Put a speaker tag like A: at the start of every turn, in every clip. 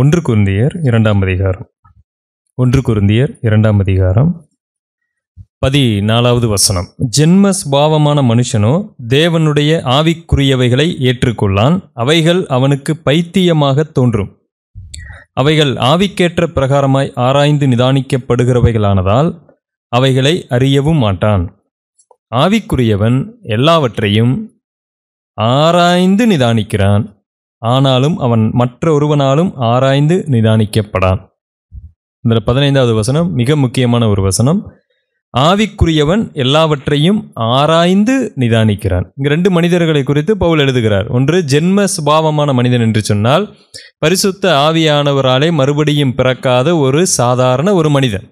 A: ஒன்று குருந்தியர் இரண்டாம் அதிகாரம் ஒன்று குருந்தியர் இரண்டாம் அதிகாரம் பதினாலாவது வசனம் ஜென்ம ஸ்பாவமான மனுஷனோ தேவனுடைய ஆவிக்குரியவைகளை ஏற்றுக்கொள்ளான் அவைகள் அவனுக்கு பைத்தியமாக தோன்றும் அவைகள் ஆவிக்கேற்ற பிரகாரமாய் ஆராய்ந்து நிதானிக்கப்படுகிறவைகளானதால் அவைகளை அறியவும் மாட்டான் ஆவிக்குரியவன் எல்லாவற்றையும் ஆராய்ந்து நிதானிக்கிறான் ஆனாலும் அவன் மற்ற ஒருவனாலும் ஆராய்ந்து நிதானிக்கப்படான் இந்த பதினைந்தாவது வசனம் மிக முக்கியமான ஒரு வசனம் ஆவிக்குரியவன் எல்லாவற்றையும் ஆராய்ந்து நிதானிக்கிறான் இங்கே ரெண்டு மனிதர்களை குறித்து பவுல் எழுதுகிறார் ஒன்று ஜென்ம சுபாவமான மனிதன் என்று சொன்னால் பரிசுத்த ஆவியானவராலே மறுபடியும் பிறக்காத ஒரு சாதாரண ஒரு மனிதன்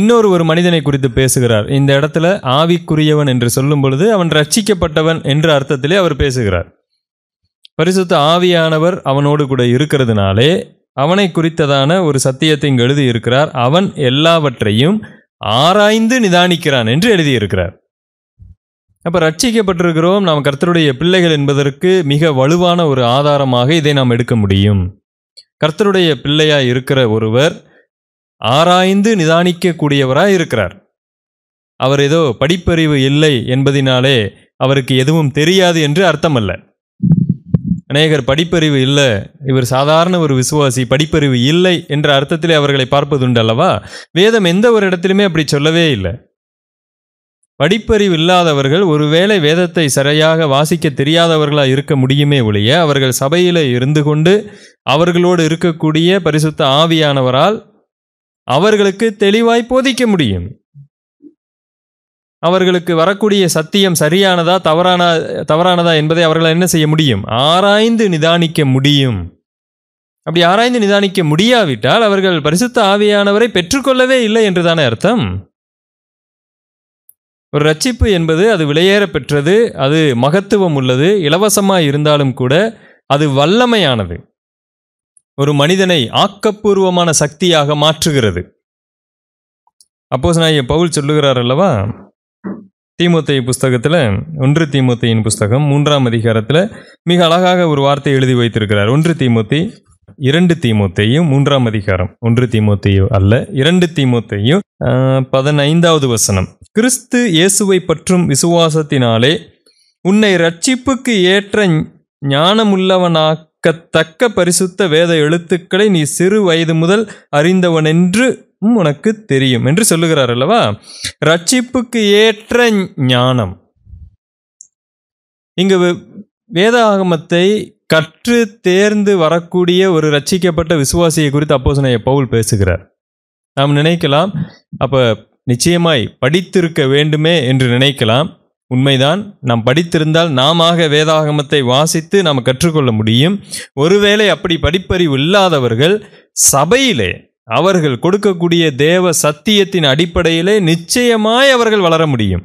A: இன்னொரு ஒரு மனிதனை குறித்து பேசுகிறார் இந்த இடத்துல ஆவிக்குரியவன் என்று சொல்லும் பொழுது அவன் ரட்சிக்கப்பட்டவன் என்ற அர்த்தத்திலே அவர் பேசுகிறார் பரிசுத்த ஆவியானவர் அவனோடு கூட இருக்கிறதுனாலே அவனை குறித்ததான ஒரு சத்தியத்தை எழுதி எழுதியிருக்கிறார் அவன் எல்லாவற்றையும் ஆராய்ந்து நிதானிக்கிறான் என்று எழுதியிருக்கிறார் அப்போ ரட்சிக்கப்பட்டிருக்கிறோம் நாம் கர்த்தருடைய பிள்ளைகள் என்பதற்கு மிக வலுவான ஒரு ஆதாரமாக இதை நாம் எடுக்க முடியும் கர்த்தருடைய பிள்ளையாக இருக்கிற ஒருவர் ஆராய்ந்து நிதானிக்கக்கூடியவராக இருக்கிறார் அவர் ஏதோ படிப்பறிவு இல்லை என்பதினாலே அவருக்கு எதுவும் தெரியாது என்று அர்த்தமல்ல அநேகர் படிப்பறிவு இல்லை இவர் சாதாரண ஒரு விசுவாசி படிப்பறிவு இல்லை என்ற அர்த்தத்திலே அவர்களை பார்ப்பதுண்டு அல்லவா வேதம் எந்த ஒரு இடத்திலுமே அப்படி சொல்லவே இல்லை படிப்பறிவு இல்லாதவர்கள் ஒருவேளை வேதத்தை சரியாக வாசிக்க தெரியாதவர்களாக இருக்க முடியுமே ஒழிய அவர்கள் சபையில் இருந்து கொண்டு அவர்களோடு இருக்கக்கூடிய பரிசுத்த ஆவியானவரால் அவர்களுக்கு தெளிவாய் போதிக்க முடியும் அவர்களுக்கு வரக்கூடிய சத்தியம் சரியானதா தவறான தவறானதா என்பதை அவர்களால் என்ன செய்ய முடியும் ஆராய்ந்து நிதானிக்க முடியும் அப்படி ஆராய்ந்து நிதானிக்க முடியாவிட்டால் அவர்கள் பரிசுத்த ஆவியானவரை பெற்றுக்கொள்ளவே இல்லை என்றுதானே அர்த்தம் ஒரு ரட்சிப்பு என்பது அது விலையேற பெற்றது அது மகத்துவம் உள்ளது இலவசமாக இருந்தாலும் கூட அது வல்லமையானது ஒரு மனிதனை ஆக்கப்பூர்வமான சக்தியாக மாற்றுகிறது அப்போஸ் நான் பவுல் சொல்லுகிறார் அல்லவா தீமுத்தை புஸ்தகத்தில் ஒன்று தீமுத்தையின் புஸ்தகம் மூன்றாம் அதிகாரத்தில் மிக அழகாக ஒரு வார்த்தை எழுதி வைத்திருக்கிறார் ஒன்று தீமுத்தி இரண்டு தீமுத்தையும் மூன்றாம் அதிகாரம் ஒன்று தீமுத்தையும் அல்ல இரண்டு தீமுத்தையும் பதினைந்தாவது வசனம் கிறிஸ்து இயேசுவை பற்றும் விசுவாசத்தினாலே உன்னை ரட்சிப்புக்கு ஏற்ற ஞானமுள்ளவனாக்கத்தக்க பரிசுத்த வேத எழுத்துக்களை நீ சிறு வயது முதல் அறிந்தவனென்று உனக்கு தெரியும் என்று சொல்லுகிறார் அல்லவா ரட்சிப்புக்கு ஏற்ற ஞானம் இங்கு வேதாகமத்தை கற்று தேர்ந்து வரக்கூடிய ஒரு ரட்சிக்கப்பட்ட விசுவாசியை குறித்து அப்போ பவுல் பேசுகிறார் நாம் நினைக்கலாம் அப்போ நிச்சயமாய் படித்திருக்க வேண்டுமே என்று நினைக்கலாம் உண்மைதான் நாம் படித்திருந்தால் நாம வேதாகமத்தை வாசித்து நாம் கற்றுக்கொள்ள முடியும் ஒருவேளை அப்படி படிப்பறிவு இல்லாதவர்கள் சபையிலே அவர்கள் கொடுக்கக்கூடிய தேவ சத்தியத்தின் அடிப்படையிலே நிச்சயமாய் அவர்கள் வளர முடியும்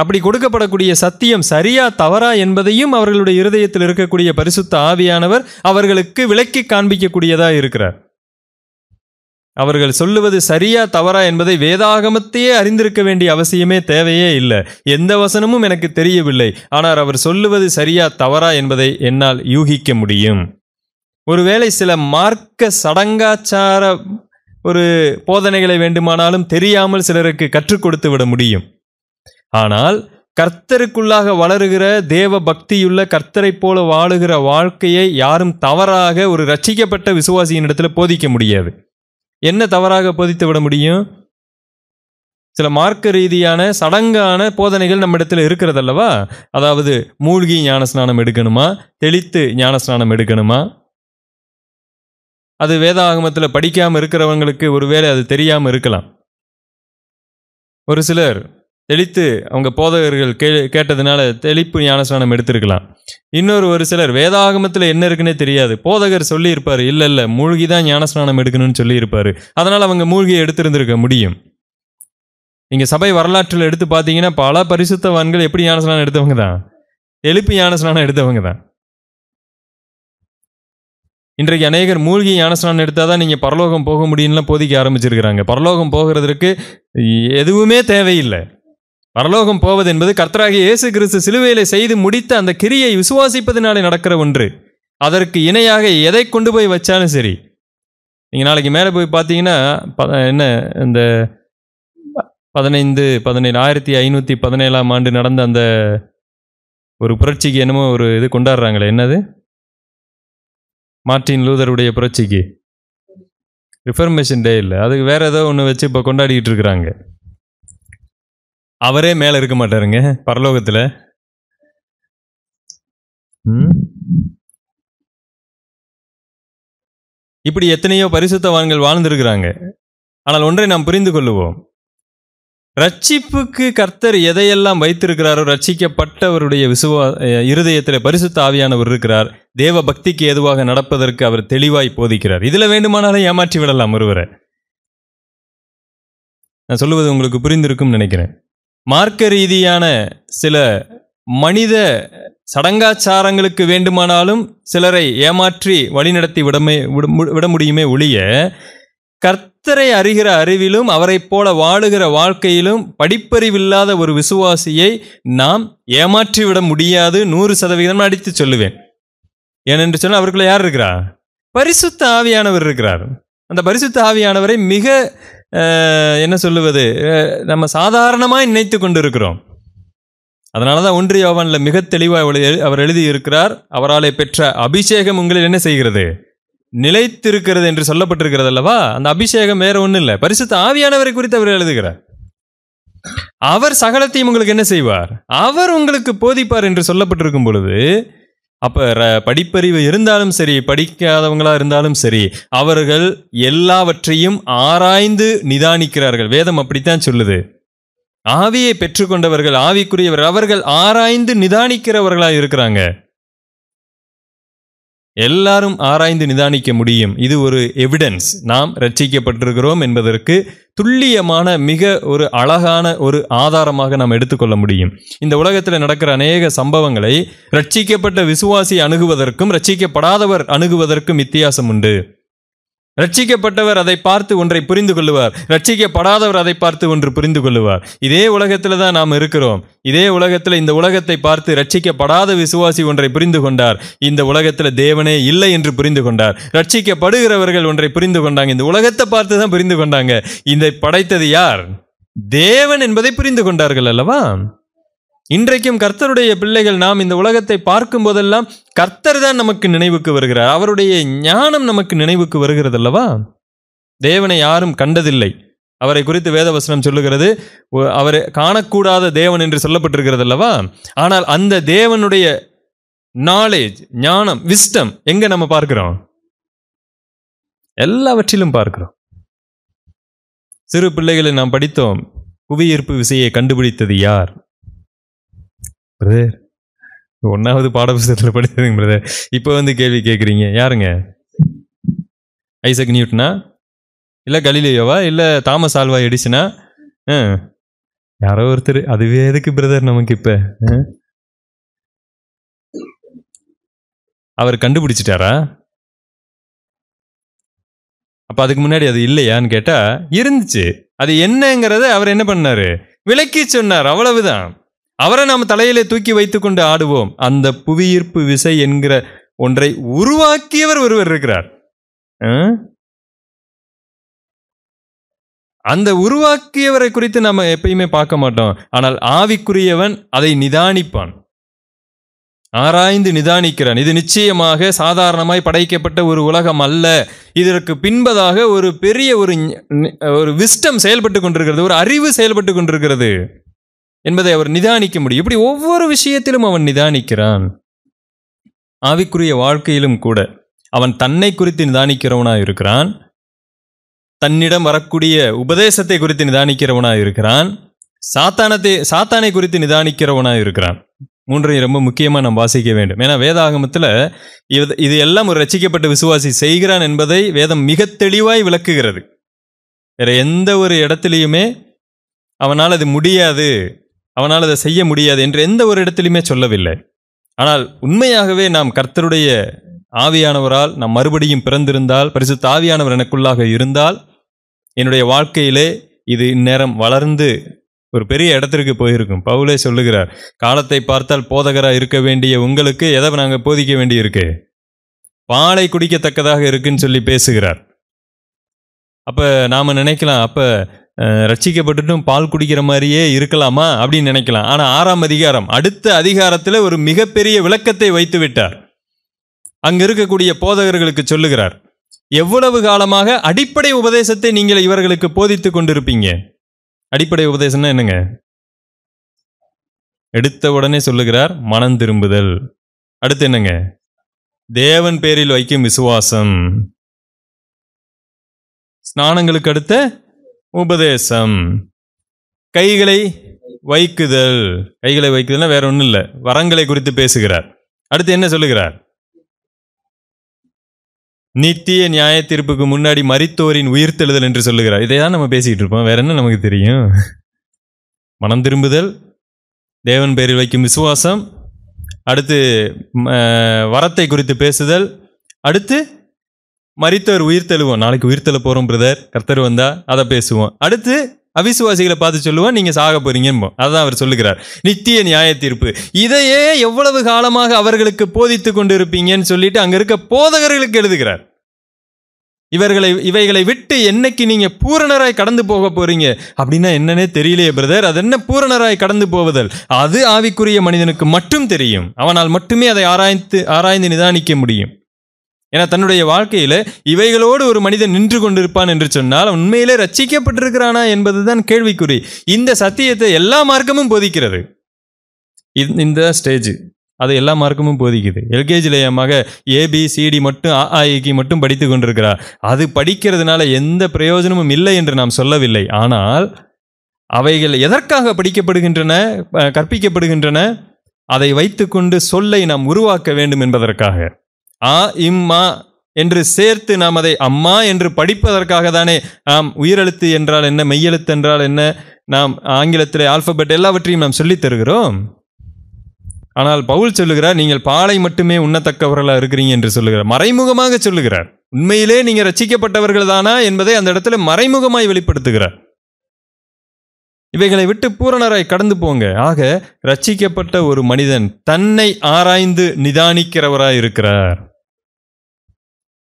A: அப்படி கொடுக்கப்படக்கூடிய சத்தியம் சரியா தவறா என்பதையும் அவர்களுடைய இருதயத்தில் இருக்கக்கூடிய பரிசுத்த ஆவியானவர் அவர்களுக்கு விளக்கி காண்பிக்கக்கூடியதா இருக்கிறார் அவர்கள் சொல்லுவது சரியா தவறா என்பதை வேதாகமத்தையே அறிந்திருக்க வேண்டிய அவசியமே தேவையே இல்லை எந்த வசனமும் எனக்கு தெரியவில்லை ஆனால் அவர் சொல்லுவது சரியா தவறா என்பதை என்னால் யூகிக்க முடியும் ஒருவேளை சில மார்க்க சடங்காச்சார ஒரு போதனைகளை வேண்டுமானாலும் தெரியாமல் சிலருக்கு கற்றுக் கொடுத்து விட முடியும் ஆனால் கர்த்தருக்குள்ளாக வளருகிற தேவ பக்தியுள்ள கர்த்தரை போல வாழுகிற வாழ்க்கையை யாரும் தவறாக ஒரு ரட்சிக்கப்பட்ட விசுவாசியின் இடத்துல போதிக்க முடியாது என்ன தவறாக போதித்து விட முடியும் சில மார்க்க ரீதியான சடங்கான போதனைகள் நம்ம இடத்துல இருக்கிறதல்லவா அதாவது மூழ்கி ஞானஸ்நானம் எடுக்கணுமா தெளித்து ஞானஸ்நானம் எடுக்கணுமா அது வேதாகமத்தில் படிக்காமல் இருக்கிறவங்களுக்கு ஒருவேளை அது தெரியாமல் இருக்கலாம் ஒரு சிலர் தெளித்து அவங்க போதகர்கள் கே கேட்டதுனால தெளிப்பு ஞானஸ்நானம் எடுத்திருக்கலாம் இன்னொரு ஒரு சிலர் வேதாகமத்தில் என்ன இருக்குன்னே தெரியாது போதகர் சொல்லியிருப்பார் இல்லை இல்லை மூழ்கி தான் ஞானஸ்நானம் எடுக்கணும்னு சொல்லியிருப்பார் அதனால் அவங்க மூழ்கியை எடுத்திருந்திருக்க முடியும் நீங்கள் சபை வரலாற்றில் எடுத்து பார்த்தீங்கன்னா பல பரிசுத்தவான்கள் எப்படி ஞானஸ்நானம் எடுத்தவங்க தான் எழுப்பு ஞானஸ்நானம் எடுத்தவங்க தான் இன்றைக்கு அநேகர் மூழ்கி ஞானஸ்நானம் எடுத்தால் தான் நீங்கள் பரலோகம் போக முடியும்லாம் போதிக்க ஆரம்பிச்சிருக்கிறாங்க பரலோகம் போகிறதுக்கு எதுவுமே தேவையில்லை பரலோகம் போவது என்பது கர்த்தராகி இயேசு கிறிஸ்து சிலுவையில் செய்து முடித்த அந்த கிரியை விசுவாசிப்பதினாலே நடக்கிற ஒன்று அதற்கு இணையாக எதை கொண்டு போய் வச்சாலும் சரி நீங்கள் நாளைக்கு மேலே போய் பார்த்தீங்கன்னா என்ன இந்த பதினைந்து பதினேழு ஆயிரத்தி ஐநூற்றி பதினேழாம் ஆண்டு நடந்த அந்த ஒரு புரட்சிக்கு என்னமோ ஒரு இது கொண்டாடுறாங்களே என்னது மார்ட்டின் லூதருடைய புரட்சிக்கு ரிஃபர்மேஷன் டே இல்லை அதுக்கு வேறு ஏதோ ஒன்று வச்சு இப்போ கொண்டாடிக்கிட்டு இருக்கிறாங்க
B: அவரே மேலே இருக்க மாட்டாருங்க பரலோகத்தில் இப்படி எத்தனையோ பரிசுத்தவான்கள் வாழ்ந்திருக்கிறாங்க ஆனால் ஒன்றை நாம் புரிந்து கொள்ளுவோம்
A: ரட்சிப்புக்கு கர்த்தர் எதையெல்லாம் வைத்திருக்கிறாரோ ரட்சிக்கப்பட்டவருடைய விசுவா இருதயத்தில் பரிசுத்த ஆவியானவர் இருக்கிறார் தேவ பக்திக்கு எதுவாக நடப்பதற்கு அவர் தெளிவாய் போதிக்கிறார் இதில் வேண்டுமானாலும் ஏமாற்றி விடலாம் ஒருவரை நான் சொல்லுவது உங்களுக்கு புரிந்திருக்கும் நினைக்கிறேன் மார்க்க ரீதியான சில மனித சடங்காச்சாரங்களுக்கு வேண்டுமானாலும் சிலரை ஏமாற்றி வழிநடத்தி விடமே விட முடியுமே ஒழிய கர்த்தரை அறிகிற அறிவிலும் அவரைப் போல வாழுகிற வாழ்க்கையிலும் படிப்பறிவில்லாத ஒரு விசுவாசியை நாம் ஏமாற்றிவிட முடியாது நூறு சதவீதம் அடித்து சொல்லுவேன் ஏனென்று சொன்னால் அவருக்குள்ள யார் இருக்கிறார் பரிசுத்த ஆவியானவர் இருக்கிறார் அந்த பரிசுத்த ஆவியானவரை மிக என்ன சொல்லுவது நம்ம சாதாரணமாக நினைத்து கொண்டிருக்கிறோம் இருக்கிறோம் அதனால தான் ஒன்றிய அவனில் மிக தெளிவாக அவர் எழுதியிருக்கிறார் அவராலே பெற்ற அபிஷேகம் உங்களில் என்ன செய்கிறது நிலைத்திருக்கிறது என்று சொல்லப்பட்டிருக்கிறது அல்லவா அந்த அபிஷேகம் வேற ஒன்றும் இல்லை பரிசுத்த ஆவியானவரை குறித்து அவர் எழுதுகிறார் அவர் சகலத்தையும் உங்களுக்கு என்ன செய்வார் அவர் உங்களுக்கு போதிப்பார் என்று சொல்லப்பட்டிருக்கும் பொழுது அப்போ படிப்பறிவு இருந்தாலும் சரி படிக்காதவங்களாக இருந்தாலும் சரி அவர்கள் எல்லாவற்றையும் ஆராய்ந்து நிதானிக்கிறார்கள் வேதம் அப்படித்தான் சொல்லுது ஆவியை பெற்றுக்கொண்டவர்கள் ஆவிக்குரியவர் அவர்கள் ஆராய்ந்து நிதானிக்கிறவர்களாக இருக்கிறாங்க எல்லாரும் ஆராய்ந்து நிதானிக்க முடியும் இது ஒரு எவிடன்ஸ் நாம் ரட்சிக்கப்பட்டிருக்கிறோம் என்பதற்கு துல்லியமான மிக ஒரு அழகான ஒரு ஆதாரமாக நாம் எடுத்துக்கொள்ள முடியும் இந்த உலகத்தில் நடக்கிற அநேக சம்பவங்களை ரட்சிக்கப்பட்ட விசுவாசி அணுகுவதற்கும் ரட்சிக்கப்படாதவர் அணுகுவதற்கும் வித்தியாசம் உண்டு ரட்சிக்கப்பட்டவர் அதை பார்த்து ஒன்றை புரிந்து கொள்ளுவார் ரட்சிக்கப்படாதவர் அதை பார்த்து ஒன்று புரிந்து கொள்ளுவார் இதே உலகத்தில் தான் நாம் இருக்கிறோம் இதே உலகத்தில் இந்த உலகத்தை பார்த்து ரட்சிக்கப்படாத விசுவாசி ஒன்றை புரிந்து கொண்டார் இந்த உலகத்தில் தேவனே இல்லை என்று புரிந்து கொண்டார் ரட்சிக்கப்படுகிறவர்கள் ஒன்றை புரிந்து கொண்டாங்க இந்த உலகத்தை பார்த்து தான் புரிந்து கொண்டாங்க இதை படைத்தது யார் தேவன் என்பதை புரிந்து கொண்டார்கள் அல்லவா இன்றைக்கும் கர்த்தருடைய பிள்ளைகள் நாம் இந்த உலகத்தை பார்க்கும் போதெல்லாம் கர்த்தர் தான் நமக்கு நினைவுக்கு வருகிறார் அவருடைய ஞானம் நமக்கு நினைவுக்கு வருகிறது அல்லவா தேவனை யாரும் கண்டதில்லை அவரை குறித்து வேதவசனம் சொல்லுகிறது அவரை காணக்கூடாத தேவன் என்று சொல்லப்பட்டிருக்கிறது அல்லவா ஆனால் அந்த தேவனுடைய நாலேஜ் ஞானம் விஸ்டம் எங்க நம்ம பார்க்கிறோம் எல்லாவற்றிலும் பார்க்கிறோம் சிறு பிள்ளைகளை நாம் படித்தோம் புவியீர்ப்பு விசையை கண்டுபிடித்தது யார் பிரதர் ஒன்றாவது பாடப்புஸ்தகத்தில் படித்ததுங்க பிரதர் இப்போ வந்து கேள்வி கேட்குறீங்க யாருங்க ஐசக் நியூட்டனா இல்லை கலிலியோவா இல்லை தாமஸ் ஆல்வா எடிசனா
B: ஆ யாரோ ஒருத்தர் அதுவே எதுக்கு பிரதர் நமக்கு இப்போ அவர் கண்டுபிடிச்சிட்டாரா அப்போ அதுக்கு முன்னாடி அது இல்லையான்னு கேட்டால் இருந்துச்சு அது என்னங்கிறத
A: அவர் என்ன பண்ணார் விலக்கி சொன்னார் அவ்வளவுதான் அவரை நாம் தலையிலே தூக்கி வைத்துக்கொண்டு ஆடுவோம் அந்த புவியீர்ப்பு விசை என்கிற ஒன்றை உருவாக்கியவர் ஒருவர் இருக்கிறார் அந்த உருவாக்கியவரை குறித்து நம்ம எப்பயுமே பார்க்க மாட்டோம் ஆனால் ஆவிக்குரியவன் அதை நிதானிப்பான் ஆராய்ந்து நிதானிக்கிறான் இது நிச்சயமாக சாதாரணமாய் படைக்கப்பட்ட ஒரு உலகம் அல்ல இதற்கு பின்பதாக ஒரு பெரிய ஒரு ஒரு விஸ்டம் செயல்பட்டு கொண்டிருக்கிறது ஒரு அறிவு செயல்பட்டு கொண்டிருக்கிறது என்பதை அவர் நிதானிக்க முடியும் இப்படி ஒவ்வொரு விஷயத்திலும் அவன் நிதானிக்கிறான் ஆவிக்குரிய வாழ்க்கையிலும் கூட அவன் தன்னை குறித்து நிதானிக்கிறவனாக இருக்கிறான் தன்னிடம் வரக்கூடிய உபதேசத்தை குறித்து நிதானிக்கிறவனாக இருக்கிறான் சாத்தானத்தை சாத்தானை குறித்து நிதானிக்கிறவனாக இருக்கிறான் மூன்றையும் ரொம்ப முக்கியமாக நாம் வாசிக்க வேண்டும் ஏன்னா வேதாகமத்தில் இது இது எல்லாம் ஒரு ரசிக்கப்பட்ட விசுவாசி செய்கிறான் என்பதை வேதம் மிக தெளிவாய் விளக்குகிறது வேற எந்த ஒரு இடத்துலையுமே அவனால் அது முடியாது அவனால் அதை செய்ய முடியாது என்று எந்த ஒரு இடத்திலுமே சொல்லவில்லை ஆனால் உண்மையாகவே நாம் கர்த்தருடைய ஆவியானவரால் நாம் மறுபடியும் பிறந்திருந்தால் பரிசு தாவியானவர் எனக்குள்ளாக இருந்தால் என்னுடைய வாழ்க்கையிலே இது இந்நேரம் வளர்ந்து ஒரு பெரிய இடத்திற்கு போயிருக்கும் பவுலே சொல்லுகிறார் காலத்தை பார்த்தால் போதகராக இருக்க வேண்டிய உங்களுக்கு எதை நாங்கள் போதிக்க வேண்டியிருக்கு பாலை குடிக்கத்தக்கதாக இருக்குன்னு சொல்லி பேசுகிறார் அப்போ நாம் நினைக்கலாம் அப்போ ரட்சிக்கப்பட்டுட்டும் பால் குடிக்கிற மாதிரியே இருக்கலாமா அப்படின்னு நினைக்கலாம் ஆனால் ஆறாம் அதிகாரம் அடுத்த அதிகாரத்தில் ஒரு மிகப்பெரிய விளக்கத்தை வைத்து விட்டார் அங்கே இருக்கக்கூடிய போதகர்களுக்கு சொல்லுகிறார் எவ்வளவு காலமாக அடிப்படை உபதேசத்தை நீங்கள் இவர்களுக்கு போதித்து கொண்டிருப்பீங்க அடிப்படை உபதேசம்னா என்னங்க எடுத்த உடனே சொல்லுகிறார் மனம்
B: திரும்புதல் அடுத்து என்னங்க தேவன் பேரில் வைக்கும் விசுவாசம் ஸ்நானங்களுக்கு அடுத்த உபதேசம்
A: கைகளை வைக்குதல் கைகளை வைக்குதல்னா வேற ஒன்றும் இல்லை வரங்களை குறித்து பேசுகிறார் அடுத்து என்ன சொல்லுகிறார் நித்திய நியாய தீர்ப்புக்கு முன்னாடி மறித்தோரின் உயிர்த்தெழுதல் என்று சொல்லுகிறார் இதை தான் நம்ம பேசிக்கிட்டு இருப்போம் வேற என்ன நமக்கு தெரியும் மனம் திரும்புதல் தேவன் பேரில் வைக்கும் விசுவாசம் அடுத்து வரத்தை குறித்து பேசுதல் அடுத்து மறித்தவர் உயிர் தெழுவோம் நாளைக்கு உயிர் தெழ போகிறோம் பிரதர் கர்த்தர் வந்தால் அதை பேசுவோம் அடுத்து அவிசுவாசிகளை பார்த்து சொல்லுவோம் நீங்கள் சாக போறீங்கன்னு அதான் அவர் சொல்லுகிறார் நித்திய நியாய தீர்ப்பு இதையே எவ்வளவு காலமாக அவர்களுக்கு போதித்து கொண்டு இருப்பீங்கன்னு சொல்லிட்டு அங்கே இருக்க போதகர்களுக்கு எழுதுகிறார் இவர்களை இவைகளை விட்டு என்னைக்கு நீங்க பூரணராய் கடந்து போக போறீங்க அப்படின்னா என்னன்னே தெரியலையே பிரதர் அது என்ன பூரணராய் கடந்து போவதல் அது ஆவிக்குரிய மனிதனுக்கு மட்டும் தெரியும் அவனால் மட்டுமே அதை ஆராய்ந்து ஆராய்ந்து நிதானிக்க முடியும் ஏன்னா தன்னுடைய வாழ்க்கையில் இவைகளோடு ஒரு மனிதன் நின்று கொண்டிருப்பான் என்று சொன்னால் உண்மையிலே ரச்சிக்கப்பட்டிருக்கிறானா என்பதுதான் கேள்விக்குறி இந்த சத்தியத்தை எல்லா மார்க்கமும் போதிக்கிறது இந்த ஸ்டேஜ் அது எல்லா மார்க்கமும் போதிக்குது எல்கேஜியில் மக ஏபிசிடி மட்டும் ஆஐக்கு மட்டும் படித்து கொண்டிருக்கிறார் அது படிக்கிறதுனால எந்த பிரயோஜனமும் இல்லை என்று நாம் சொல்லவில்லை ஆனால் அவைகள் எதற்காக படிக்கப்படுகின்றன கற்பிக்கப்படுகின்றன அதை வைத்துக்கொண்டு சொல்லை நாம் உருவாக்க வேண்டும் என்பதற்காக ஆ இம்மா என்று சேர்த்து நாம் அதை அம்மா என்று படிப்பதற்காக தானே நாம் உயிரெழுத்து என்றால் என்ன மெய்யெழுத்து என்றால் என்ன நாம் ஆங்கிலத்தில் ஆல்பபெட் எல்லாவற்றையும் நாம் சொல்லித் தருகிறோம் ஆனால் பவுல் சொல்லுகிறார் நீங்கள் பாலை மட்டுமே உண்ணத்தக்கவர்களாக இருக்கிறீங்க என்று சொல்லுகிறார் மறைமுகமாக சொல்லுகிறார் உண்மையிலே நீங்கள் ரசிக்கப்பட்டவர்கள் தானா என்பதை அந்த இடத்துல மறைமுகமாய் வெளிப்படுத்துகிறார் இவைகளை விட்டு பூரணராய் கடந்து போங்க ஆக ரட்சிக்கப்பட்ட ஒரு மனிதன் தன்னை ஆராய்ந்து நிதானிக்கிறவராய் இருக்கிறார்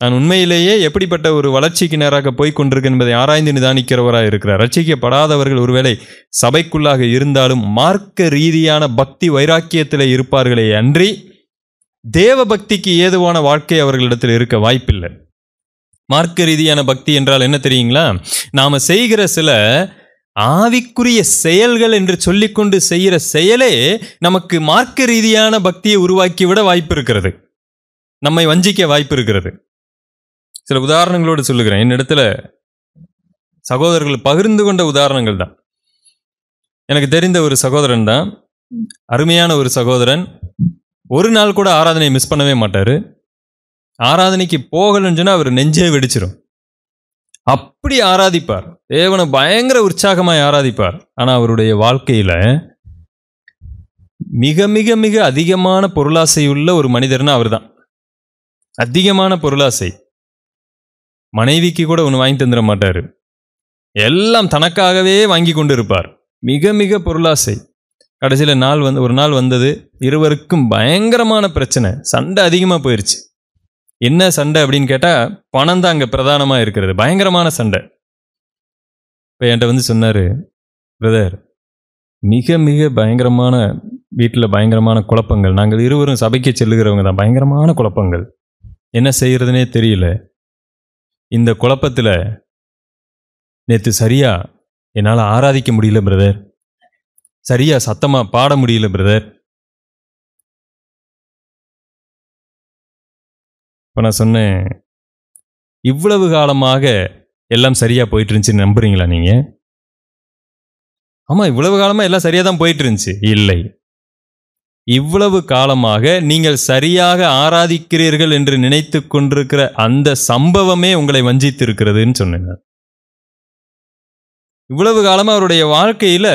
A: நான் உண்மையிலேயே எப்படிப்பட்ட ஒரு வளர்ச்சிக்கு நேராக போய்க் கொண்டிருக்கேன் என்பதை ஆராய்ந்து நிதானிக்கிறவராக இருக்கிறார் ரட்சிக்கப்படாதவர்கள் ஒருவேளை சபைக்குள்ளாக இருந்தாலும் மார்க்க ரீதியான பக்தி வைராக்கியத்தில் இருப்பார்களே அன்றி தேவ பக்திக்கு ஏதுவான வாழ்க்கை அவர்களிடத்தில் இருக்க வாய்ப்பில்லை மார்க்க ரீதியான பக்தி என்றால் என்ன தெரியுங்களா நாம் செய்கிற சில ஆவிக்குரிய செயல்கள் என்று சொல்லிக்கொண்டு செய்கிற செயலே நமக்கு மார்க்க ரீதியான பக்தியை உருவாக்கிவிட வாய்ப்பு இருக்கிறது நம்மை வஞ்சிக்க வாய்ப்பு இருக்கிறது சில உதாரணங்களோடு சொல்லுகிறேன் என்னிடத்துல சகோதரர்கள் பகிர்ந்து கொண்ட உதாரணங்கள் தான் எனக்கு தெரிந்த ஒரு சகோதரன் தான் அருமையான ஒரு சகோதரன் ஒரு நாள் கூட ஆராதனையை மிஸ் பண்ணவே மாட்டார் ஆராதனைக்கு போகலன்னு சொன்னால் அவர் நெஞ்சே வெடிச்சிடும் அப்படி ஆராதிப்பார் தேவனை பயங்கர உற்சாகமாய் ஆராதிப்பார் ஆனால் அவருடைய வாழ்க்கையில் மிக மிக மிக அதிகமான பொருளாசை உள்ள ஒரு மனிதர்னா அவர் தான் அதிகமான பொருளாசை மனைவிக்கு கூட ஒன்று வாங்கி தந்துட மாட்டார் எல்லாம் தனக்காகவே வாங்கி கொண்டு இருப்பார் மிக மிக பொருளாசை கடைசியில் நாள் வந்து ஒரு நாள் வந்தது இருவருக்கும் பயங்கரமான பிரச்சனை சண்டை அதிகமாக போயிடுச்சு என்ன சண்டை அப்படின்னு கேட்டால் பணம் தான் அங்கே பிரதானமாக இருக்கிறது பயங்கரமான சண்டை இப்போ என்கிட்ட வந்து சொன்னார் பிரதர் மிக மிக பயங்கரமான வீட்டில் பயங்கரமான குழப்பங்கள் நாங்கள் இருவரும் சபைக்கு செல்லுகிறவங்க தான் பயங்கரமான குழப்பங்கள் என்ன செய்கிறதுனே தெரியல இந்த குழப்பத்தில் நேற்று சரியாக என்னால் ஆராதிக்க முடியல
B: பிரதர் சரியாக சத்தமாக பாட முடியல பிரதர் இப்போ நான் சொன்னேன் இவ்வளவு காலமாக எல்லாம் சரியாக போயிட்டு இருந்துச்சு நம்புறீங்களா நீங்கள்
A: ஆமாம் இவ்வளவு காலமாக எல்லாம் சரியாக தான் போயிட்டு இருந்துச்சு இல்லை இவ்வளவு காலமாக நீங்கள் சரியாக ஆராதிக்கிறீர்கள் என்று நினைத்து கொண்டிருக்கிற அந்த சம்பவமே உங்களை வஞ்சித்திருக்கிறதுன்னு சொன்னேன் இவ்வளவு காலமாக அவருடைய வாழ்க்கையில்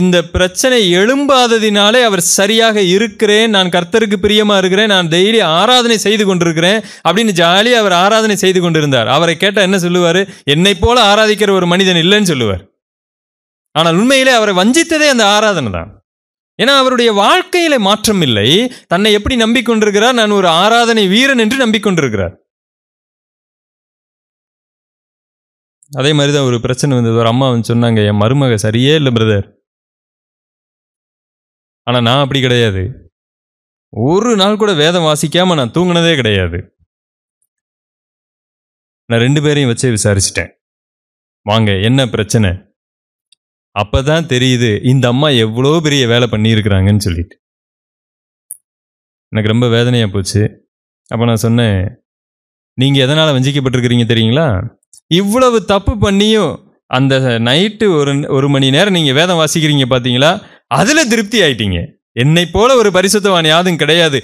A: இந்த பிரச்சனை எழும்பாததினாலே அவர் சரியாக இருக்கிறேன் நான் கர்த்தருக்கு பிரியமாக இருக்கிறேன் நான் டெய்லி ஆராதனை செய்து கொண்டிருக்கிறேன் அப்படின்னு ஜாலியாக அவர் ஆராதனை செய்து கொண்டிருந்தார் அவரை கேட்டால் என்ன சொல்லுவார் என்னை போல ஆராதிக்கிற ஒரு மனிதன் இல்லைன்னு சொல்லுவார் ஆனால் உண்மையிலே அவரை வஞ்சித்ததே அந்த ஆராதனை தான் ஏன்னா அவருடைய வாழ்க்கையில மாற்றம் இல்லை தன்னை எப்படி நம்பிக்கொண்டிருக்கிறார் நான் ஒரு ஆராதனை வீரன் என்று நம்பிக்கொண்டிருக்கிறார்
B: அதே மாதிரி தான் ஒரு பிரச்சனை வந்தது ஒரு அம்மா வந்து சொன்னாங்க என் மருமக சரியே இல்லை பிரதர் ஆனால் நான் அப்படி கிடையாது ஒரு நாள் கூட வேதம் வாசிக்காமல் நான் தூங்கினதே கிடையாது நான் ரெண்டு பேரையும் வச்சே விசாரிச்சிட்டேன் வாங்க என்ன பிரச்சனை அப்போ
A: தான் தெரியுது இந்த அம்மா எவ்வளோ பெரிய வேலை பண்ணியிருக்கிறாங்கன்னு சொல்லிட்டு எனக்கு ரொம்ப வேதனையாக போச்சு அப்போ நான் சொன்னேன் நீங்கள் எதனால் வஞ்சிக்கப்பட்டிருக்கிறீங்க தெரியுங்களா இவ்வளவு தப்பு பண்ணியும் அந்த நைட்டு ஒரு ஒரு மணி நேரம் நீங்கள் வேதம் வாசிக்கிறீங்க பார்த்தீங்களா அதில் திருப்தி ஆயிட்டீங்க என்னை போல ஒரு பரிசுத்தவான் யாதும் கிடையாது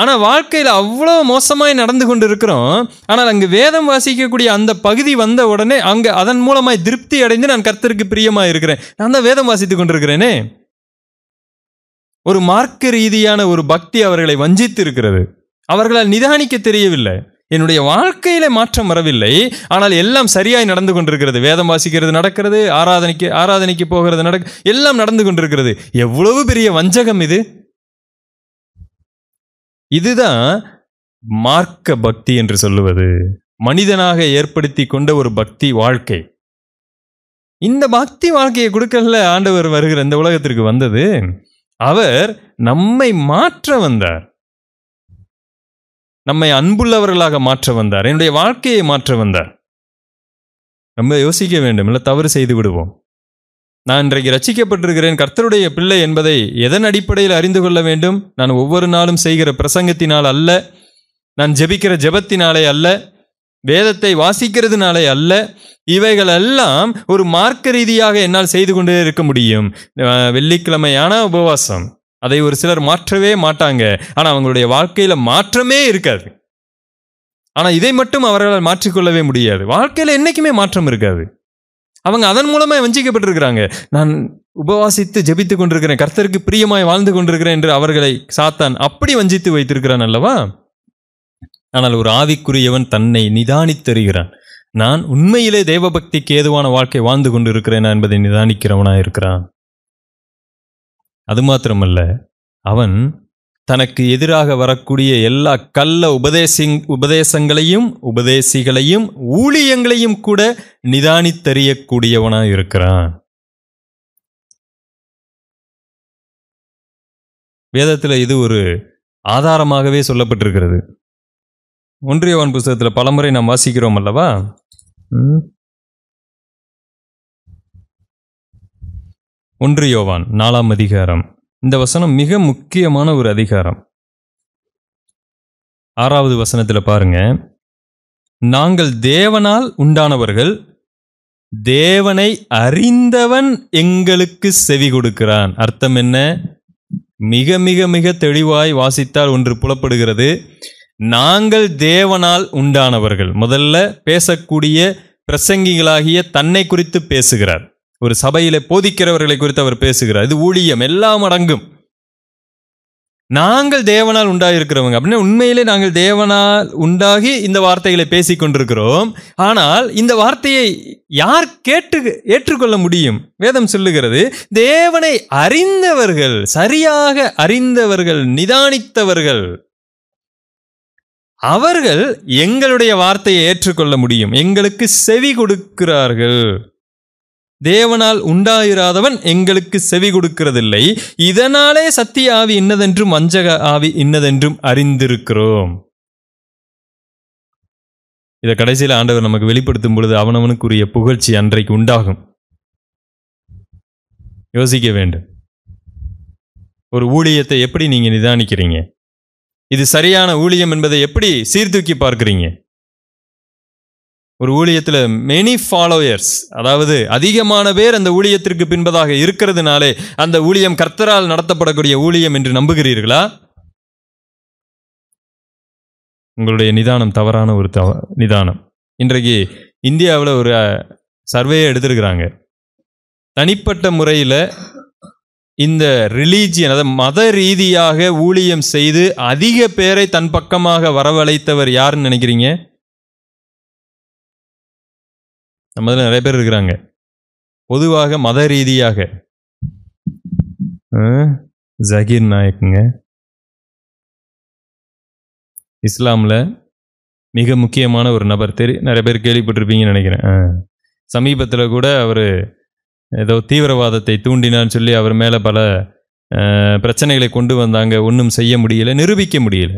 A: ஆனால் வாழ்க்கையில் அவ்வளோ மோசமாய் நடந்து கொண்டு இருக்கிறோம் ஆனால் அங்கு வேதம் வாசிக்கக்கூடிய அந்த பகுதி வந்த உடனே அங்கே அதன் மூலமாய் திருப்தி அடைந்து நான் கர்த்தருக்கு பிரியமாக இருக்கிறேன் நான் தான் வேதம் வாசித்து கொண்டிருக்கிறேனே ஒரு மார்க்க ரீதியான ஒரு பக்தி அவர்களை வஞ்சித்து இருக்கிறது அவர்களால் நிதானிக்க தெரியவில்லை என்னுடைய வாழ்க்கையில மாற்றம் வரவில்லை ஆனால் எல்லாம் சரியாய் நடந்து கொண்டிருக்கிறது வேதம் வாசிக்கிறது நடக்கிறது ஆராதனைக்கு ஆராதனைக்கு போகிறது நடக்க எல்லாம் நடந்து கொண்டிருக்கிறது எவ்வளவு பெரிய வஞ்சகம் இது இதுதான் மார்க்க பக்தி என்று சொல்லுவது மனிதனாக ஏற்படுத்தி கொண்ட ஒரு பக்தி வாழ்க்கை இந்த பக்தி வாழ்க்கையை கொடுக்கல ஆண்டவர் வருகிற இந்த உலகத்திற்கு வந்தது அவர் நம்மை மாற்ற வந்தார் நம்மை அன்புள்ளவர்களாக மாற்ற வந்தார் என்னுடைய வாழ்க்கையை மாற்ற வந்தார் நம்ம யோசிக்க வேண்டும் இல்லை தவறு செய்து விடுவோம் நான் இன்றைக்கு ரச்சிக்கப்பட்டிருக்கிறேன் கர்த்தருடைய பிள்ளை என்பதை எதன் அடிப்படையில் அறிந்து கொள்ள வேண்டும் நான் ஒவ்வொரு நாளும் செய்கிற பிரசங்கத்தினால் அல்ல நான் ஜெபிக்கிற ஜெபத்தினாலே அல்ல வேதத்தை வாசிக்கிறதுனாலே அல்ல இவைகள் எல்லாம் ஒரு மார்க்க ரீதியாக என்னால் செய்து கொண்டே இருக்க முடியும் வெள்ளிக்கிழமையான உபவாசம் அதை ஒரு சிலர் மாற்றவே மாட்டாங்க ஆனால் அவங்களுடைய வாழ்க்கையில் மாற்றமே இருக்காது ஆனால் இதை மட்டும் அவர்களால் மாற்றிக்கொள்ளவே முடியாது வாழ்க்கையில் என்றைக்குமே மாற்றம் இருக்காது அவங்க அதன் மூலமாக வஞ்சிக்கப்பட்டிருக்கிறாங்க நான் உபவாசித்து ஜெபித்து கொண்டிருக்கிறேன் கர்த்தருக்கு பிரியமாய் வாழ்ந்து கொண்டிருக்கிறேன் என்று அவர்களை சாத்தான் அப்படி வஞ்சித்து வைத்திருக்கிறான் அல்லவா ஆனால் ஒரு ஆவிக்குரியவன் தன்னை நிதானித்தருகிறான் நான் உண்மையிலே தேவபக்திக்கு ஏதுவான வாழ்க்கை வாழ்ந்து கொண்டிருக்கிறேனா என்பதை நிதானிக்கிறவனாக இருக்கிறான் அது மாத்திரமல்ல அவன் தனக்கு எதிராக வரக்கூடிய எல்லா கள்ள உபதேசி உபதேசங்களையும் உபதேசிகளையும்
B: ஊழியங்களையும் கூட நிதானித்தறியக்கூடியவனாக இருக்கிறான் வேதத்தில் இது ஒரு ஆதாரமாகவே சொல்லப்பட்டிருக்கிறது ஒன்றியவன் புஸ்தகத்தில் பலமுறை நாம் வாசிக்கிறோம் அல்லவா
A: ஒன்று யோவான் நாலாம் அதிகாரம் இந்த வசனம் மிக முக்கியமான ஒரு அதிகாரம் ஆறாவது வசனத்தில் பாருங்க நாங்கள் தேவனால் உண்டானவர்கள் தேவனை அறிந்தவன் எங்களுக்கு செவி கொடுக்கிறான் அர்த்தம் என்ன மிக மிக மிக தெளிவாய் வாசித்தால் ஒன்று புலப்படுகிறது நாங்கள் தேவனால் உண்டானவர்கள் முதல்ல பேசக்கூடிய பிரசங்கிகளாகிய தன்னை குறித்து பேசுகிறார் ஒரு சபையில் போதிக்கிறவர்களை குறித்து அவர் பேசுகிறார் இது ஊழியம் எல்லாம் அடங்கும் நாங்கள் தேவனால் உண்டாயிருக்கிறவங்க அப்படின்னா உண்மையிலே நாங்கள் தேவனால் உண்டாகி இந்த வார்த்தைகளை பேசி கொண்டிருக்கிறோம் ஆனால் இந்த வார்த்தையை யார் கேட்டு ஏற்றுக்கொள்ள முடியும் வேதம் சொல்லுகிறது தேவனை அறிந்தவர்கள் சரியாக அறிந்தவர்கள் நிதானித்தவர்கள் அவர்கள் எங்களுடைய வார்த்தையை ஏற்றுக்கொள்ள முடியும் எங்களுக்கு செவி கொடுக்கிறார்கள் தேவனால் உண்டாயிராதவன் எங்களுக்கு செவி கொடுக்கிறதில்லை இதனாலே சத்திய ஆவி இன்னதென்றும் வஞ்சக ஆவி இன்னதென்றும் அறிந்திருக்கிறோம் இதை கடைசியில் ஆண்டவர் நமக்கு வெளிப்படுத்தும் பொழுது அவனவனுக்குரிய புகழ்ச்சி அன்றைக்கு உண்டாகும் யோசிக்க வேண்டும் ஒரு ஊழியத்தை எப்படி நீங்கள் நிதானிக்கிறீங்க இது சரியான ஊழியம் என்பதை எப்படி சீர்தூக்கி பார்க்குறீங்க ஒரு ஊழியத்தில் மெனி ஃபாலோயர்ஸ் அதாவது அதிகமான பேர் அந்த ஊழியத்திற்கு பின்பதாக இருக்கிறதுனாலே அந்த ஊழியம் கர்த்தரால் நடத்தப்படக்கூடிய ஊழியம் என்று நம்புகிறீர்களா உங்களுடைய நிதானம் தவறான ஒரு தவ நிதானம் இன்றைக்கு இந்தியாவில் ஒரு சர்வே எடுத்திருக்கிறாங்க தனிப்பட்ட முறையில் இந்த ரிலீஜியன் அதாவது மத ரீதியாக ஊழியம் செய்து அதிக பேரை தன் பக்கமாக வரவழைத்தவர் யாருன்னு நினைக்கிறீங்க
B: நம்ம இதில் நிறைய பேர் இருக்கிறாங்க பொதுவாக மத ரீதியாக ஜகீர் நாயக்குங்க இஸ்லாமில் மிக முக்கியமான ஒரு நபர் தெரி நிறைய பேர்
A: கேள்விப்பட்டிருப்பீங்கன்னு நினைக்கிறேன் சமீபத்தில் கூட அவர் ஏதோ தீவிரவாதத்தை தூண்டினான்னு சொல்லி அவர் மேலே பல பிரச்சனைகளை கொண்டு வந்தாங்க ஒன்றும் செய்ய முடியல நிரூபிக்க
B: முடியல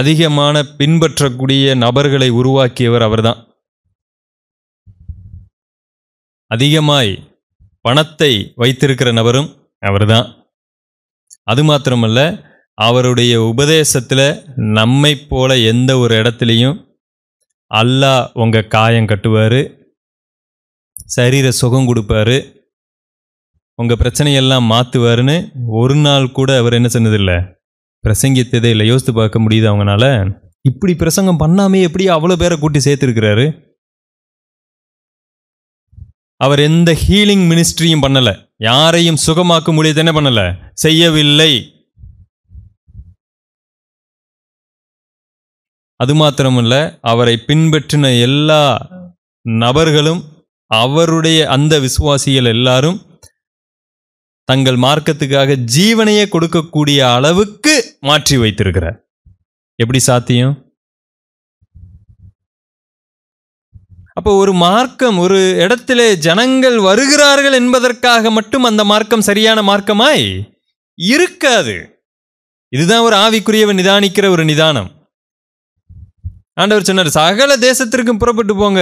B: அதிகமான பின்பற்றக்கூடிய நபர்களை உருவாக்கியவர் அவர்தான் அதிகமாய்
A: பணத்தை வைத்திருக்கிற நபரும் அவர்தான் அது மாத்திரமல்ல அவருடைய உபதேசத்தில் நம்மை போல எந்த ஒரு இடத்துலையும் அல்லா உங்கள் காயம் கட்டுவார் சரீர சுகம் கொடுப்பாரு உங்கள் பிரச்சனையெல்லாம் மாற்றுவாருன்னு ஒரு நாள் கூட அவர் என்ன சொன்னதில்லை பிரசங்கித்ததே இல்லை யோசித்து பார்க்க முடியுது அவங்களால இப்படி பிரசங்கம் பண்ணாமே எப்படி அவ்வளோ பேரை கூட்டி சேர்த்துருக்கிறாரு அவர் எந்த ஹீலிங் மினிஸ்ட்ரியும் பண்ணல யாரையும் சுகமாக்க முடியாது என்ன பண்ணல செய்யவில்லை அது மாத்திரமல்ல அவரை பின்பற்றின எல்லா நபர்களும் அவருடைய அந்த விசுவாசிகள் எல்லாரும் தங்கள் மார்க்கத்துக்காக ஜீவனையே கொடுக்கக்கூடிய அளவுக்கு மாற்றி வைத்திருக்கிறார் எப்படி சாத்தியம் அப்போ ஒரு மார்க்கம் ஒரு இடத்திலே ஜனங்கள் வருகிறார்கள் என்பதற்காக மட்டும் அந்த மார்க்கம் சரியான மார்க்கமாய் இருக்காது இதுதான் ஒரு ஆவிக்குரியவன் நிதானிக்கிற ஒரு நிதானம் ஆண்டவர் சொன்னார் சகல தேசத்திற்கும் புறப்பட்டு போங்க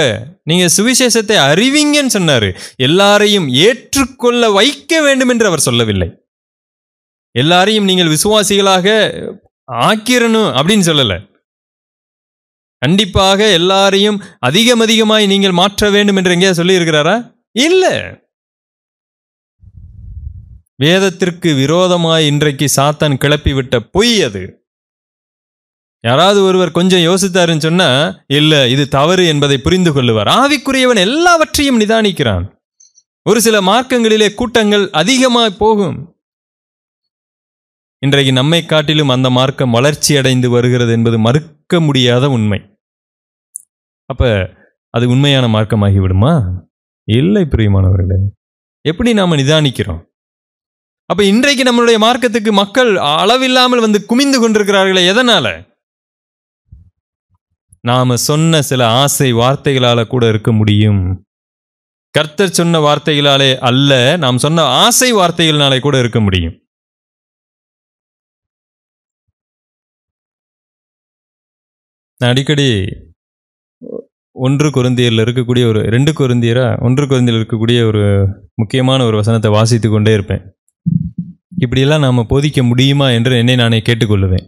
A: நீங்க சுவிசேஷத்தை அறிவிங்கன்னு சொன்னார் எல்லாரையும் ஏற்றுக்கொள்ள வைக்க வேண்டும் என்று அவர் சொல்லவில்லை எல்லாரையும் நீங்கள் விசுவாசிகளாக ஆக்கிரணும் அப்படின்னு சொல்லலை கண்டிப்பாக எல்லாரையும் அதிகம் அதிகமாய் நீங்கள் மாற்ற வேண்டும் என்று எங்கேயா சொல்லியிருக்கிறாரா இல்லை வேதத்திற்கு விரோதமாய் இன்றைக்கு சாத்தான் கிளப்பிவிட்ட பொய் அது யாராவது ஒருவர் கொஞ்சம் யோசித்தாருன்னு சொன்னா இல்லை இது தவறு என்பதை புரிந்து கொள்ளுவார் ஆவிக்குரியவன் எல்லாவற்றையும் நிதானிக்கிறான் ஒரு சில மார்க்கங்களிலே கூட்டங்கள் அதிகமாய் போகும் இன்றைக்கு நம்மை காட்டிலும் அந்த மார்க்கம் வளர்ச்சி அடைந்து வருகிறது என்பது மறுக்க முடியாத உண்மை அப்போ அது உண்மையான மார்க்கமாகி விடுமா இல்லை பிரியமானவர்களே எப்படி நாம் நிதானிக்கிறோம் அப்போ இன்றைக்கு நம்மளுடைய மார்க்கத்துக்கு மக்கள் அளவில்லாமல் வந்து குமிந்து கொண்டிருக்கிறார்களே எதனால் நாம் சொன்ன சில ஆசை வார்த்தைகளால் கூட இருக்க முடியும் கர்த்தர் சொன்ன வார்த்தைகளாலே
B: அல்ல நாம் சொன்ன ஆசை வார்த்தைகளாலே கூட இருக்க முடியும் நான் அடிக்கடி ஒன்று குருந்தியரில் இருக்கக்கூடிய ஒரு ரெண்டு குருந்தியராக ஒன்று குருந்தியில் இருக்கக்கூடிய ஒரு
A: முக்கியமான ஒரு வசனத்தை வாசித்து கொண்டே இருப்பேன் இப்படியெல்லாம் நாம் போதிக்க முடியுமா என்று என்னை நானே கேட்டுக்கொள்ளுவேன்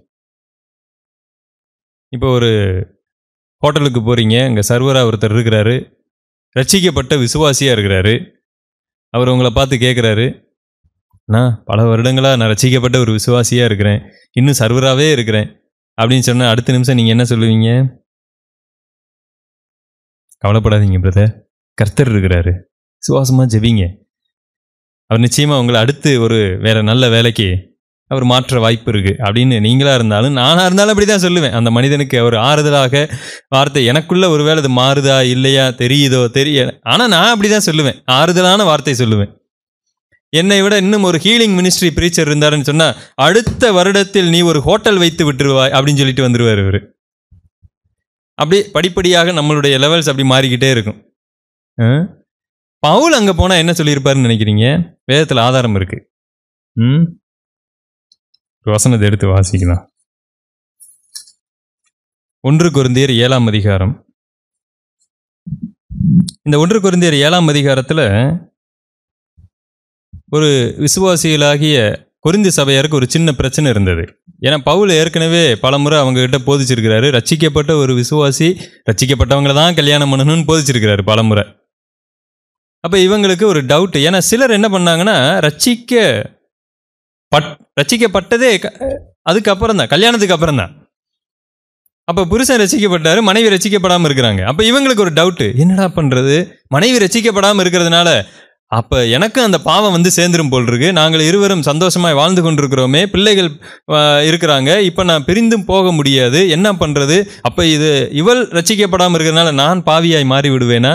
A: இப்போ ஒரு ஹோட்டலுக்கு போகிறீங்க அங்கே சர்வராக ஒருத்தர் இருக்கிறாரு ரட்சிக்கப்பட்ட விசுவாசியாக இருக்கிறாரு அவர் உங்களை பார்த்து கேட்குறாரு நான் பல வருடங்களாக நான் ரசிக்கப்பட்ட ஒரு விசுவாசியாக இருக்கிறேன் இன்னும் சர்வராகவே இருக்கிறேன் அப்படின்னு சொன்னால் அடுத்த நிமிஷம் நீங்கள் என்ன சொல்லுவீங்க கவலைப்படாதீங்க பிரதர் கர்த்தர் இருக்கிறாரு சுவாசமாக ஜெபிங்க அவர் நிச்சயமாக உங்களை அடுத்து ஒரு வேற நல்ல வேலைக்கு அவர் மாற்ற வாய்ப்பு இருக்குது அப்படின்னு நீங்களாக இருந்தாலும் நானாக இருந்தாலும் அப்படி தான் சொல்லுவேன் அந்த மனிதனுக்கு அவர் ஆறுதலாக வார்த்தை எனக்குள்ளே ஒரு வேலை அது மாறுதா இல்லையா தெரியுதோ தெரிய ஆனால் நான் அப்படி தான் சொல்லுவேன் ஆறுதலான வார்த்தை சொல்லுவேன் என்னை விட இன்னும் ஒரு ஹீலிங் மினிஸ்ட்ரி பிரீச்சர் இருந்தாருன்னு சொன்னால் அடுத்த வருடத்தில் நீ ஒரு ஹோட்டல் வைத்து விட்டுருவாய் அப்படின்னு சொல்லிட்டு வந்துடுவார் இவர் அப்படியே படிப்படியாக நம்மளுடைய லெவல்ஸ் அப்படி மாறிக்கிட்டே இருக்கும் பவுல் அங்கே போனால் என்ன சொல்லியிருப்பாருன்னு நினைக்கிறீங்க வேதத்தில் ஆதாரம் இருக்கு
B: ம் வசனத்தை எடுத்து வாசிக்கலாம்
A: ஒன்று குருந்தியர் ஏழாம் அதிகாரம் இந்த ஒன்று குருந்தியர் ஏழாம் அதிகாரத்தில் ஒரு விசுவாசிகளாகிய குறிந்தி சபையாருக்கு ஒரு சின்ன பிரச்சனை இருந்தது ஏன்னா பவுல் ஏற்கனவே பலமுறை கிட்ட போதிச்சிருக்கிறாரு ரச்சிக்கப்பட்ட ஒரு விசுவாசி ரச்சிக்கப்பட்டவங்களை தான் கல்யாணம் பண்ணணும்னு போதிச்சிருக்கிறாரு பலமுறை அப்போ இவங்களுக்கு ஒரு டவுட் ஏன்னா சிலர் என்ன பண்ணாங்கன்னா ரச்சிக்க பட் ரச்சிக்கப்பட்டதே அதுக்கப்புறம் தான் கல்யாணத்துக்கு அப்புறம் தான் அப்போ புருஷன் ரசிக்கப்பட்டாரு மனைவி ரசிக்கப்படாமல் இருக்கிறாங்க அப்போ இவங்களுக்கு ஒரு டவுட்டு என்னடா பண்ணுறது மனைவி ரசிக்கப்படாமல் இருக்கிறதுனால அப்போ எனக்கு அந்த பாவம் வந்து சேர்ந்துரும் போல் இருக்கு நாங்கள் இருவரும் சந்தோஷமாய் வாழ்ந்து கொண்டிருக்கிறோமே பிள்ளைகள் இருக்கிறாங்க இப்போ நான் பிரிந்தும் போக முடியாது என்ன பண்ணுறது அப்போ இது இவள் ரசிக்கப்படாமல் இருக்கிறதுனால நான் பாவியாய் மாறி விடுவேனா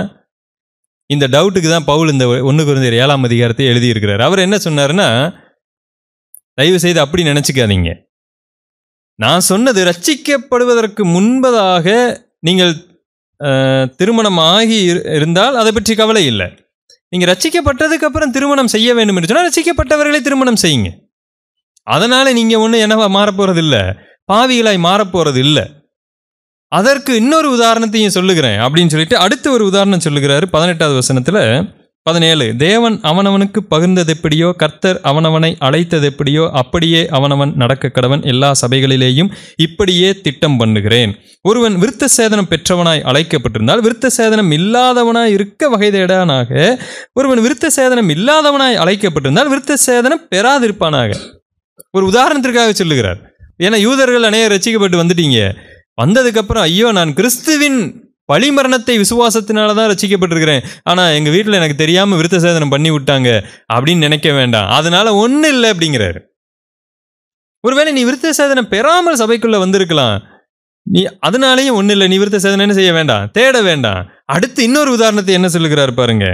A: இந்த டவுட்டுக்கு தான் பவுல் இந்த ஒன்று குறைந்தர் ஏழாம் அதிகாரத்தை எழுதியிருக்கிறார் அவர் என்ன சொன்னார்னா தயவு செய்து அப்படி நினச்சிக்காதீங்க நான் சொன்னது ரச்சிக்கப்படுவதற்கு முன்பதாக நீங்கள் திருமணம் ஆகி இருந்தால் அதை பற்றி கவலை இல்லை நீங்கள் ரசிக்கப்பட்டதுக்கு அப்புறம் திருமணம் செய்ய வேண்டும் என்று சொன்னால் ரசிக்கப்பட்டவர்களை திருமணம் செய்யுங்க அதனால் நீங்கள் ஒன்றும் என்னவா மாறப்போகிறது இல்லை பாவிகளாய் மாறப்போகிறது இல்லை அதற்கு இன்னொரு உதாரணத்தையும் சொல்லுகிறேன் அப்படின்னு சொல்லிட்டு அடுத்த ஒரு உதாரணம் சொல்லுகிறாரு பதினெட்டாவது வசனத்தில் பதினேழு தேவன் அவனவனுக்கு பகிர்ந்ததெப்படியோ கர்த்தர் அவனவனை அழைத்ததெப்படியோ அப்படியே அவனவன் நடக்க கடவன் எல்லா சபைகளிலேயும் இப்படியே திட்டம் பண்ணுகிறேன் ஒருவன் விருத்த சேதனம் பெற்றவனாய் அழைக்கப்பட்டிருந்தால் விருத்த சேதனம் இல்லாதவனாய் இருக்க வகை தேடானாக ஒருவன் விருத்த சேதனம் இல்லாதவனாய் அழைக்கப்பட்டிருந்தால் விருத்த சேதனம் பெறாதிருப்பானாக ஒரு உதாரணத்திற்காக சொல்லுகிறார் ஏன்னா யூதர்கள் அநேக ரசிக்கப்பட்டு வந்துட்டீங்க வந்ததுக்கப்புறம் ஐயோ நான் கிறிஸ்துவின் பழிமரணத்தை விசுவாசத்தினால தான் ரசிக்கப்பட்டிருக்கிறேன் ஆனால் எங்கள் வீட்டில் எனக்கு தெரியாமல் விருத்த சேதனம் பண்ணி விட்டாங்க அப்படின்னு நினைக்க வேண்டாம் அதனால ஒன்றும் இல்லை அப்படிங்கிறாரு ஒருவேளை நீ விருத்த சேதனம் பெறாமல் சபைக்குள்ளே வந்திருக்கலாம் நீ அதனாலேயும் ஒன்றும் இல்லை நீ விருத்த சேதனை செய்ய வேண்டாம் தேட வேண்டாம் அடுத்து இன்னொரு உதாரணத்தை என்ன சொல்லுகிறார் பாருங்க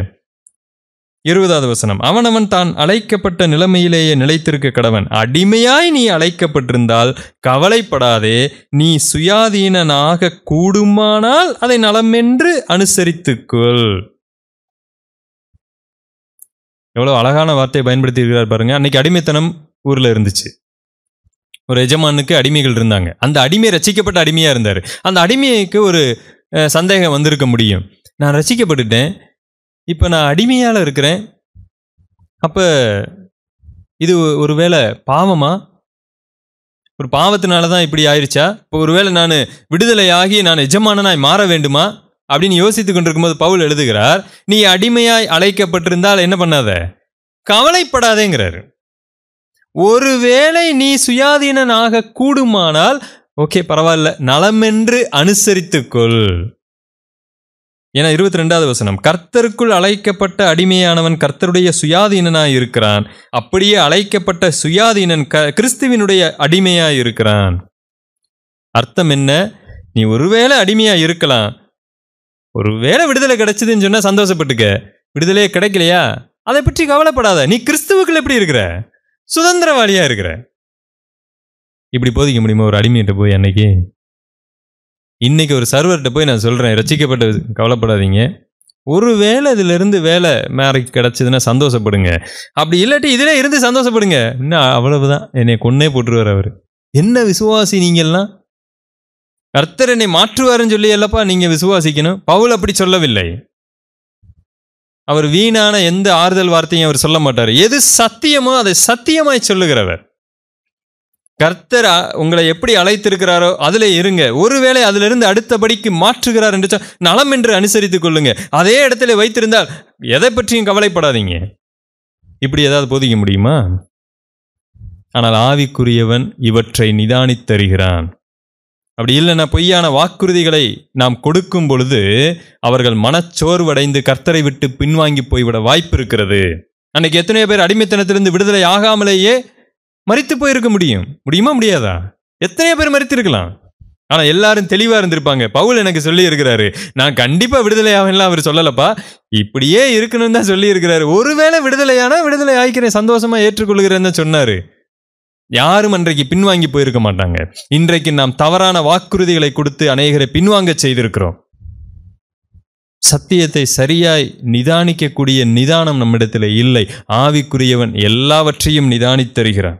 A: இருபதாவது வசனம் அவனவன் தான் அழைக்கப்பட்ட நிலைமையிலேயே நிலைத்திருக்க கடவன் அடிமையாய் நீ அழைக்கப்பட்டிருந்தால் கவலைப்படாதே நீ சுயாதீனனாக கூடுமானால் அதை நலமென்று அனுசரித்துக்கொள் எவ்வளோ அழகான வார்த்தையை பயன்படுத்தி இருக்கிறார் பாருங்க அன்னைக்கு அடிமைத்தனம் ஊரில் இருந்துச்சு ஒரு எஜமானுக்கு அடிமைகள் இருந்தாங்க அந்த அடிமை ரசிக்கப்பட்ட அடிமையாக இருந்தார் அந்த அடிமைக்கு ஒரு சந்தேகம் வந்திருக்க முடியும் நான் ரசிக்கப்பட்டுட்டேன் இப்போ நான் அடிமையால் இருக்கிறேன் அப்போ இது ஒரு வேளை பாவமா ஒரு பாவத்தினால தான் இப்படி ஆயிடுச்சா இப்போ ஒருவேளை நான் விடுதலையாகி நான் எஜமானனாய் மாற வேண்டுமா அப்படின்னு யோசித்து போது பவுல் எழுதுகிறார் நீ அடிமையாய் அழைக்கப்பட்டிருந்தால் என்ன பண்ணாத கவலைப்படாதேங்கிறாரு ஒருவேளை நீ சுயாதீனனாக கூடுமானால் ஓகே பரவாயில்ல நலமென்று அனுசரித்துக்கொள் ஏன்னா இருபத்தி ரெண்டாவது வசனம் கர்த்தருக்குள் அழைக்கப்பட்ட அடிமையானவன் கர்த்தருடைய சுயாதீனனாக இருக்கிறான் அப்படியே அழைக்கப்பட்ட சுயாதீனன் க கிறிஸ்துவினுடைய அடிமையாய் இருக்கிறான் அர்த்தம் என்ன நீ ஒருவேளை அடிமையாக இருக்கலாம் ஒருவேளை விடுதலை கிடைச்சதுன்னு சொன்னால் சந்தோஷப்பட்டுக்க விடுதலையே கிடைக்கலையா அதை பற்றி கவலைப்படாத நீ கிறிஸ்துவுக்குள்ள எப்படி இருக்கிற சுதந்திரவாளியாக இருக்கிற இப்படி போதிக்க முடியுமா ஒரு அடிமையிட்ட போய் அன்னைக்கு இன்றைக்கி ஒரு சர்வர்கிட்ட போய் நான் சொல்கிறேன் ரசிக்கப்பட்ட கவலைப்படாதீங்க ஒரு வேலை இதுலேருந்து வேலை மேரேஜ் கிடச்சிதுன்னா சந்தோஷப்படுங்க அப்படி இல்லாட்டி இதில் இருந்து சந்தோஷப்படுங்க இன்னும் அவ்வளவுதான் என்னை கொன்னே போட்டுருவார் அவர் என்ன விசுவாசி நீங்கள்லாம் கர்த்தர் என்னை மாற்றுவாருன்னு சொல்லி எல்லப்பா நீங்கள் விசுவாசிக்கணும் பவுல் அப்படி சொல்லவில்லை அவர் வீணான எந்த ஆறுதல் வார்த்தையும் அவர் சொல்ல மாட்டார் எது சத்தியமோ அதை சத்தியமாய் சொல்லுகிறவர் கர்த்தர் உங்களை எப்படி அழைத்திருக்கிறாரோ அதில் இருங்க ஒருவேளை அதிலிருந்து அடுத்தபடிக்கு மாற்றுகிறார் என்று நலம் என்று அனுசரித்துக் கொள்ளுங்க அதே இடத்துல வைத்திருந்தால் எதை பற்றியும் கவலைப்படாதீங்க இப்படி ஏதாவது போதிக்க முடியுமா ஆனால் ஆவிக்குரியவன் இவற்றை நிதானித்தருகிறான் அப்படி இல்லைன்னா பொய்யான வாக்குறுதிகளை நாம் கொடுக்கும் பொழுது அவர்கள் மனச்சோர்வடைந்து கர்த்தரை விட்டு பின்வாங்கி போய்விட வாய்ப்பு இருக்கிறது அன்னைக்கு எத்தனையோ பேர் அடிமைத்தனத்திலிருந்து விடுதலை ஆகாமலேயே மறித்து போயிருக்க முடியும் முடியுமா முடியாதா எத்தனையோ பேர் மறித்திருக்கலாம் ஆனால் எல்லாரும் தெளிவாக இருந்திருப்பாங்க பவுல் எனக்கு சொல்லி இருக்கிறாரு நான் கண்டிப்பாக விடுதலையாகலாம் அவர் சொல்லலப்பா இப்படியே இருக்கணும்னு தான் சொல்லி இருக்கிறாரு ஒருவேளை விடுதலையானா விடுதலை ஆகிக்கிறேன் சந்தோஷமா ஏற்றுக்கொள்கிறேன்னு சொன்னார் சொன்னாரு யாரும் அன்றைக்கு பின்வாங்கி போயிருக்க மாட்டாங்க இன்றைக்கு நாம் தவறான வாக்குறுதிகளை கொடுத்து அநேகரை பின்வாங்க செய்திருக்கிறோம் சத்தியத்தை சரியாய் நிதானிக்கக்கூடிய நிதானம் நம்மிடத்தில் இல்லை ஆவிக்குரியவன் எல்லாவற்றையும் நிதானித்தருகிறான்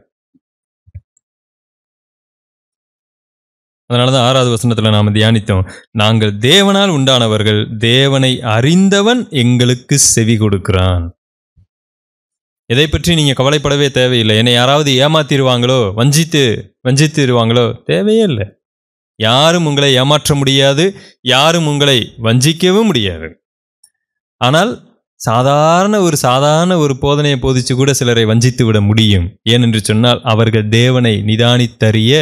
A: அதனால தான் ஆறாவது வசனத்தில் நாம் தியானித்தோம் நாங்கள் தேவனால் உண்டானவர்கள் தேவனை அறிந்தவன் எங்களுக்கு செவி கொடுக்கிறான் இதை பற்றி நீங்கள் கவலைப்படவே தேவையில்லை என்னை யாராவது ஏமாத்திடுவாங்களோ வஞ்சித்து வஞ்சித்திடுவாங்களோ தேவையே இல்லை யாரும் உங்களை ஏமாற்ற முடியாது யாரும் உங்களை வஞ்சிக்கவும் முடியாது ஆனால் சாதாரண ஒரு சாதாரண ஒரு போதனையை போதிச்சு கூட சிலரை வஞ்சித்து விட முடியும் ஏனென்று சொன்னால் அவர்கள் தேவனை நிதானித்தறிய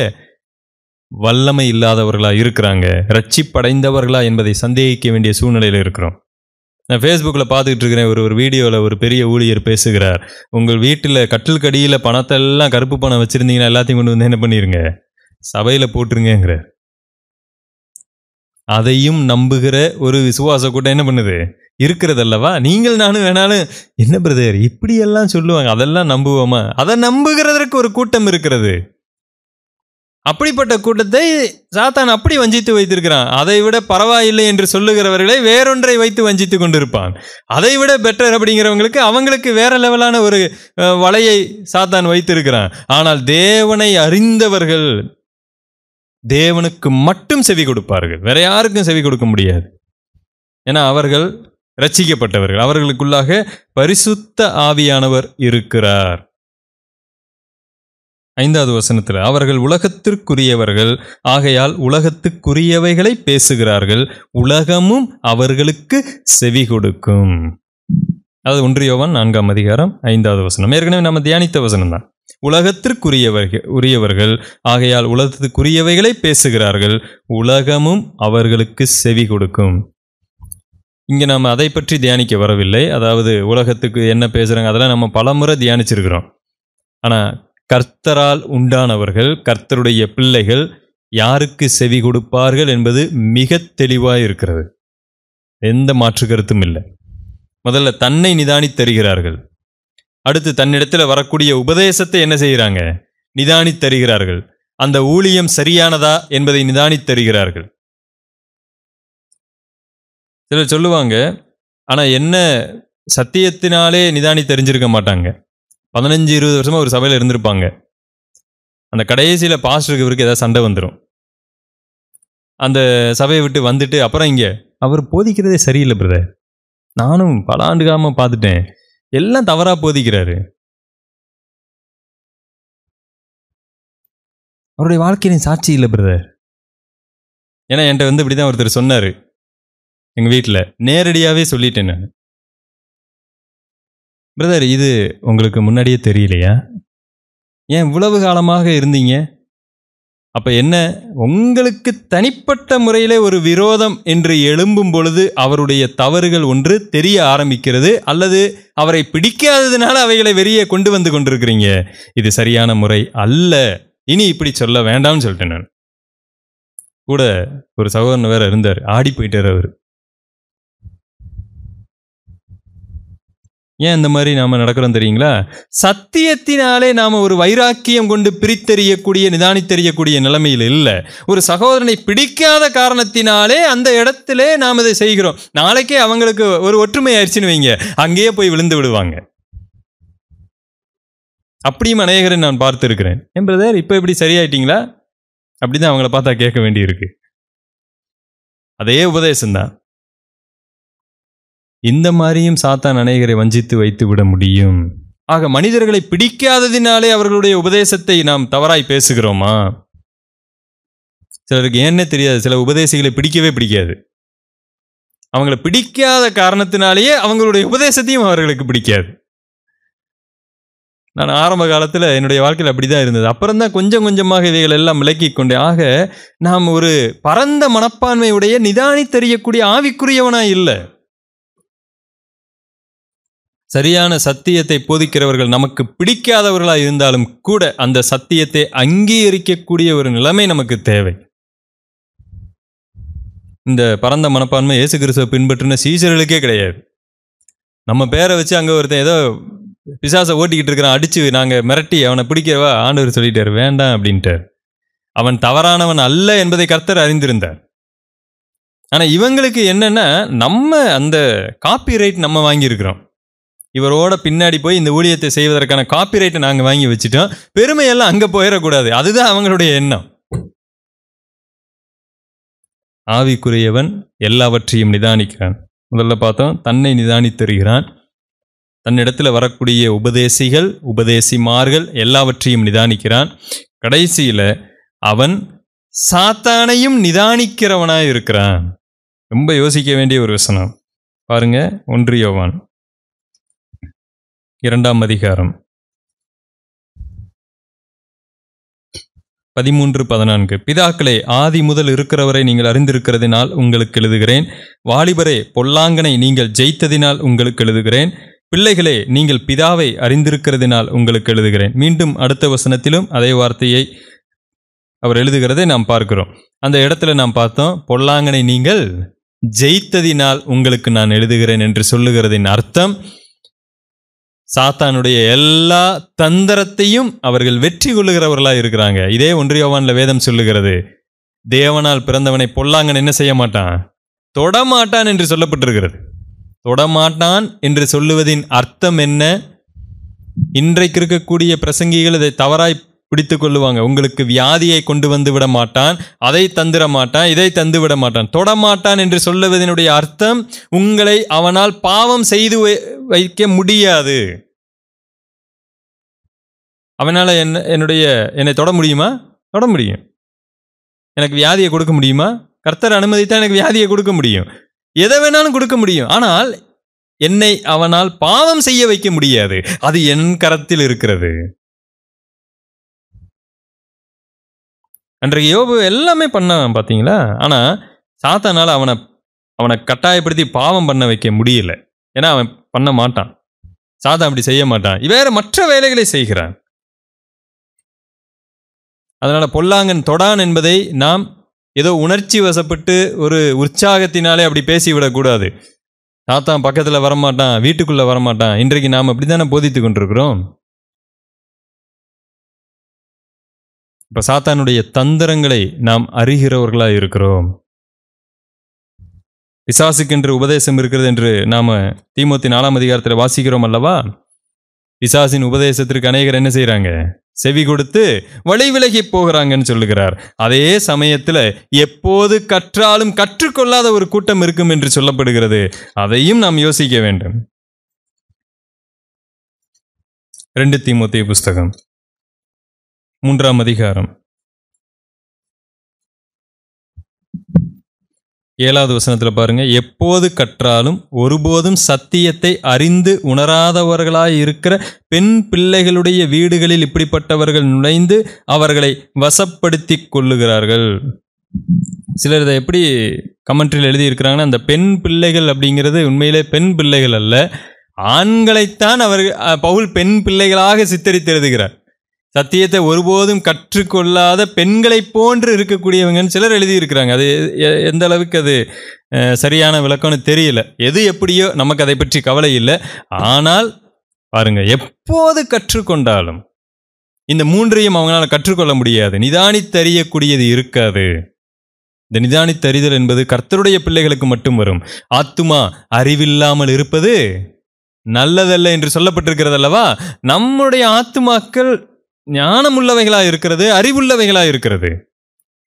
A: வல்லமை இல்லாதவர்களாக இருக்கிறாங்க ரட்சிப்படைந்தவர்களா என்பதை சந்தேகிக்க வேண்டிய சூழ்நிலையில் இருக்கிறோம் நான் ஃபேஸ்புக்கில் பார்த்துக்கிட்டு இருக்கிறேன் ஒரு ஒரு வீடியோவில் ஒரு பெரிய ஊழியர் பேசுகிறார் உங்கள் வீட்டில் கட்டில் கடியில் பணத்தை எல்லாம் கருப்பு பணம் வச்சுருந்தீங்கன்னா எல்லாத்தையும் கொண்டு வந்து என்ன பண்ணிடுங்க சபையில் போட்டுருங்கிற அதையும் நம்புகிற ஒரு விசுவாச கூட்டம் என்ன பண்ணுது இருக்கிறது அல்லவா நீங்கள் நானும் வேணாலும் என்ன பிரதர் இப்படியெல்லாம் சொல்லுவாங்க அதெல்லாம் நம்புவோமா அதை நம்புகிறதற்கு ஒரு கூட்டம் இருக்கிறது அப்படிப்பட்ட கூட்டத்தை சாத்தான் அப்படி வஞ்சித்து வைத்திருக்கிறான் அதை விட பரவாயில்லை என்று சொல்லுகிறவர்களை வேறொன்றை வைத்து வஞ்சித்து கொண்டிருப்பான் அதை விட பெட்டர் அப்படிங்கிறவங்களுக்கு அவங்களுக்கு வேற லெவலான ஒரு வலையை சாத்தான் வைத்திருக்கிறான் ஆனால் தேவனை அறிந்தவர்கள் தேவனுக்கு மட்டும் செவி கொடுப்பார்கள் வேற யாருக்கும் செவி கொடுக்க முடியாது ஏன்னா அவர்கள் ரசிக்கப்பட்டவர்கள் அவர்களுக்குள்ளாக பரிசுத்த ஆவியானவர் இருக்கிறார் ஐந்தாவது வசனத்தில் அவர்கள் உலகத்திற்குரியவர்கள் ஆகையால் உலகத்துக்குரியவைகளை பேசுகிறார்கள் உலகமும் அவர்களுக்கு செவி கொடுக்கும் அது ஒன்றியவான் நான்காம் அதிகாரம் ஐந்தாவது வசனம் ஏற்கனவே நம்ம தியானித்த வசனம் தான் உலகத்திற்குரியவர்கள் உரியவர்கள் ஆகையால் உலகத்துக்குரியவைகளை பேசுகிறார்கள் உலகமும் அவர்களுக்கு செவி கொடுக்கும் இங்கே நாம் அதை பற்றி தியானிக்க வரவில்லை அதாவது உலகத்துக்கு என்ன பேசுகிறாங்க அதெல்லாம் நம்ம பலமுறை தியானிச்சிருக்கிறோம் ஆனால் கர்த்தரால் உண்டானவர்கள் கர்த்தருடைய பிள்ளைகள் யாருக்கு செவி கொடுப்பார்கள் என்பது மிக தெளிவாக இருக்கிறது எந்த மாற்று கருத்தும் இல்லை முதல்ல தன்னை தருகிறார்கள் அடுத்து தன்னிடத்தில் வரக்கூடிய உபதேசத்தை என்ன செய்கிறாங்க தருகிறார்கள் அந்த ஊழியம் சரியானதா என்பதை தருகிறார்கள் சிலர் சொல்லுவாங்க ஆனால் என்ன சத்தியத்தினாலே நிதானி தெரிஞ்சிருக்க மாட்டாங்க பதினஞ்சு இருபது வருஷமாக ஒரு சபையில் இருந்திருப்பாங்க அந்த கடைசியில் பாஸ்டருக்கு இவருக்கு ஏதாவது சண்டை வந்துடும் அந்த சபையை விட்டு வந்துட்டு அப்புறம் இங்கே
B: அவர் போதிக்கிறதே சரியில்லை பிரதர் நானும் பல ஆண்டுகாமல் பார்த்துட்டேன் எல்லாம் தவறாக போதிக்கிறாரு அவருடைய வாழ்க்கையின் சாட்சி இல்லை பிரதர் ஏன்னா என்கிட்ட வந்து இப்படி தான் ஒருத்தர் சொன்னார் எங்கள் வீட்டில் நேரடியாகவே சொல்லிட்டேன் நான் பிரதர்
A: இது உங்களுக்கு முன்னாடியே தெரியலையா ஏன் இவ்வளவு காலமாக இருந்தீங்க அப்போ என்ன உங்களுக்கு தனிப்பட்ட முறையிலே ஒரு விரோதம் என்று எழும்பும் பொழுது அவருடைய தவறுகள் ஒன்று தெரிய ஆரம்பிக்கிறது அல்லது அவரை பிடிக்காததுனால அவைகளை வெளியே கொண்டு வந்து கொண்டிருக்கிறீங்க இது சரியான முறை அல்ல இனி இப்படி சொல்ல
B: வேண்டாம்னு சொல்லிட்டேன் நான் கூட ஒரு சகோதரன் வேற இருந்தார் ஆடி போயிட்டார் அவர் ஏன் இந்த மாதிரி நாம்
A: நடக்கிறோம் தெரியுங்களா சத்தியத்தினாலே நாம் ஒரு வைராக்கியம் கொண்டு பிரித்தெறியக்கூடிய நிதானித்தெறியக்கூடிய நிலைமையில் இல்லை ஒரு சகோதரனை பிடிக்காத காரணத்தினாலே அந்த இடத்துல நாம் இதை செய்கிறோம் நாளைக்கே அவங்களுக்கு ஒரு ஒற்றுமை ஆயிடுச்சுன்னு வைங்க அங்கேயே போய் விழுந்து விடுவாங்க அப்படியும் அநேகரை நான் பார்த்துருக்கிறேன் என் பிரதர் இப்போ இப்படி சரியாயிட்டீங்களா அப்படி தான் அவங்கள பார்த்தா கேட்க வேண்டியிருக்கு அதே உபதேசம்தான் இந்த மாதிரியும் சாத்தான் அநேகரை வஞ்சித்து வைத்து விட முடியும் ஆக மனிதர்களை பிடிக்காததினாலே அவர்களுடைய உபதேசத்தை நாம் தவறாய் பேசுகிறோமா சிலருக்கு ஏன்னே தெரியாது சில உபதேசிகளை பிடிக்கவே பிடிக்காது அவங்கள பிடிக்காத காரணத்தினாலேயே அவங்களுடைய உபதேசத்தையும் அவர்களுக்கு பிடிக்காது நான் ஆரம்ப காலத்தில் என்னுடைய வாழ்க்கையில் அப்படி தான் இருந்தது அப்புறம் தான் கொஞ்சம் கொஞ்சமாக இவைகள் எல்லாம் விலக்கி கொண்டேன் ஆக நாம் ஒரு பரந்த மனப்பான்மையுடைய நிதானி தெரியக்கூடிய ஆவிக்குரியவனாக இல்லை சரியான சத்தியத்தை போதிக்கிறவர்கள் நமக்கு பிடிக்காதவர்களாக இருந்தாலும் கூட அந்த சத்தியத்தை அங்கீகரிக்கக்கூடிய ஒரு நிலைமை நமக்கு தேவை இந்த பரந்த மனப்பான்மை இயேசு கிறிஸ்துவை பின்பற்றின சீசர்களுக்கே கிடையாது நம்ம பேரை வச்சு அங்கே ஒருத்தன் ஏதோ பிசாசை ஓட்டிக்கிட்டு இருக்கிறான் அடித்து நாங்கள் மிரட்டி அவனை பிடிக்கிறவா ஆண்டவர் சொல்லிட்டார் வேண்டாம் அப்படின்ட்டு அவன் தவறானவன் அல்ல என்பதை கர்த்தர் அறிந்திருந்தார் ஆனால் இவங்களுக்கு என்னென்னா நம்ம அந்த காப்பி ரைட் நம்ம வாங்கியிருக்கிறோம் இவரோட பின்னாடி போய் இந்த ஊழியத்தை செய்வதற்கான காப்பிரைட்டை நாங்கள் வாங்கி வச்சுட்டோம் பெருமையெல்லாம் அங்கே போயிடக்கூடாது அதுதான் அவங்களுடைய எண்ணம் ஆவிக்குரியவன் எல்லாவற்றையும் நிதானிக்கிறான் முதல்ல பார்த்தோம் தன்னை நிதானித்தருகிறான் தன்னிடத்தில் வரக்கூடிய உபதேசிகள் உபதேசிமார்கள் எல்லாவற்றையும் நிதானிக்கிறான் கடைசியில் அவன் சாத்தானையும் நிதானிக்கிறவனாக இருக்கிறான் ரொம்ப யோசிக்க
B: வேண்டிய ஒரு வசனம் பாருங்க ஒன்றியவான் இரண்டாம் அதிகாரம்
A: பதிமூன்று பதினான்கு பிதாக்களே ஆதி முதல் இருக்கிறவரை நீங்கள் அறிந்திருக்கிறதினால் உங்களுக்கு எழுதுகிறேன் வாலிபரே பொல்லாங்கனை நீங்கள் ஜெயித்ததினால் உங்களுக்கு எழுதுகிறேன் பிள்ளைகளே நீங்கள் பிதாவை அறிந்திருக்கிறதினால் உங்களுக்கு எழுதுகிறேன் மீண்டும் அடுத்த வசனத்திலும் அதே வார்த்தையை அவர் எழுதுகிறதை நாம் பார்க்கிறோம் அந்த இடத்துல நாம் பார்த்தோம் பொல்லாங்கனை நீங்கள் ஜெயித்ததினால் உங்களுக்கு நான் எழுதுகிறேன் என்று சொல்லுகிறதின் அர்த்தம் சாத்தானுடைய எல்லா தந்திரத்தையும் அவர்கள் வெற்றி கொள்ளுகிறவர்களாக இருக்கிறாங்க இதே ஒன்றியவான்ல வேதம் சொல்லுகிறது தேவனால் பிறந்தவனை பொல்லாங்கன்னு என்ன செய்ய மாட்டான் தொடமாட்டான் என்று சொல்லப்பட்டிருக்கிறது தொடமாட்டான் என்று சொல்லுவதின் அர்த்தம் என்ன இன்றைக்கு இருக்கக்கூடிய பிரசங்கிகள் இதை தவறாய் பிடித்து கொள்ளுவாங்க உங்களுக்கு வியாதியை கொண்டு வந்து விட மாட்டான் அதை தந்துட மாட்டான் இதை தந்து விட மாட்டான் தொடமாட்டான் என்று சொல்லுவதனுடைய அர்த்தம் உங்களை அவனால் பாவம் செய்து வைக்க முடியாது அவனால் என்ன என்னுடைய என்னை தொட முடியுமா தொட முடியும் எனக்கு வியாதியை கொடுக்க முடியுமா கர்த்தர் அனுமதித்தான் எனக்கு வியாதியை கொடுக்க முடியும் எதை வேணாலும் கொடுக்க முடியும் ஆனால் என்னை அவனால் பாவம் செய்ய வைக்க முடியாது
B: அது என் கரத்தில் இருக்கிறது அன்றைக்கு யோபு எல்லாமே பண்ணவன் பார்த்தீங்களா ஆனால் சாத்தானால் அவனை அவனை
A: கட்டாயப்படுத்தி பாவம் பண்ண வைக்க முடியல ஏன்னா அவன் பண்ண மாட்டான் சாத்தா அப்படி செய்ய மாட்டான் வேற மற்ற வேலைகளை செய்கிறான் அதனால் பொல்லாங்கன் தொடான் என்பதை நாம் ஏதோ உணர்ச்சி வசப்பட்டு ஒரு உற்சாகத்தினாலே அப்படி பேசிவிடக்கூடாது சாத்தான் பக்கத்தில் வரமாட்டான் வீட்டுக்குள்ளே வரமாட்டான் இன்றைக்கு நாம் அப்படி தானே போதித்து
B: கொண்டிருக்கிறோம் இப்போ சாத்தானுடைய தந்திரங்களை நாம் அறிகிறவர்களாக இருக்கிறோம்
A: பிசாசுக்கென்று உபதேசம் இருக்கிறது என்று நாம் தீமோத்தி நாலாம் அதிகாரத்தில் வாசிக்கிறோம் அல்லவா பிசாசின் உபதேசத்திற்கு அநேகர் என்ன செய்கிறாங்க செவி கொடுத்து வழி விலகி போகிறாங்கன்னு சொல்லுகிறார் அதே சமயத்தில் எப்போது கற்றாலும் கற்றுக்கொள்ளாத ஒரு கூட்டம் இருக்கும்
B: என்று சொல்லப்படுகிறது அதையும் நாம் யோசிக்க வேண்டும் ரெண்டு திமுத்தி புஸ்தகம் மூன்றாம் அதிகாரம் ஏழாவது வசனத்தில் பாருங்க
A: எப்போது கற்றாலும் ஒருபோதும் சத்தியத்தை அறிந்து உணராதவர்களாய் இருக்கிற பெண் பிள்ளைகளுடைய வீடுகளில் இப்படிப்பட்டவர்கள் நுழைந்து அவர்களை வசப்படுத்தி கொள்ளுகிறார்கள் சிலர் இதை எப்படி கமெண்ட்ரியில் எழுதியிருக்கிறாங்கன்னா அந்த பெண் பிள்ளைகள் அப்படிங்கிறது உண்மையிலே பெண் பிள்ளைகள் அல்ல ஆண்களைத்தான் அவர்கள் பவுல் பெண் பிள்ளைகளாக சித்தரித்து எழுதுகிறார் சத்தியத்தை ஒருபோதும் கற்றுக்கொள்ளாத பெண்களை போன்று இருக்கக்கூடியவங்கன்னு சிலர் எழுதியிருக்கிறாங்க அது எந்த அளவுக்கு அது சரியான விளக்கம்னு தெரியல எது எப்படியோ நமக்கு அதை பற்றி கவலை இல்லை ஆனால் பாருங்க எப்போது கற்றுக்கொண்டாலும் இந்த மூன்றையும் அவங்களால் கற்றுக்கொள்ள முடியாது நிதானித்தறியக்கூடியது இருக்காது இந்த நிதானித்தறிதல் என்பது கர்த்தருடைய பிள்ளைகளுக்கு மட்டும் வரும் ஆத்துமா அறிவில்லாமல் இருப்பது நல்லதல்ல என்று சொல்லப்பட்டிருக்கிறது அல்லவா நம்முடைய ஆத்துமாக்கள் ஞானமுள்ளவைகளா இருக்கிறது அறிவுள்ளவைகளா இருக்கிறது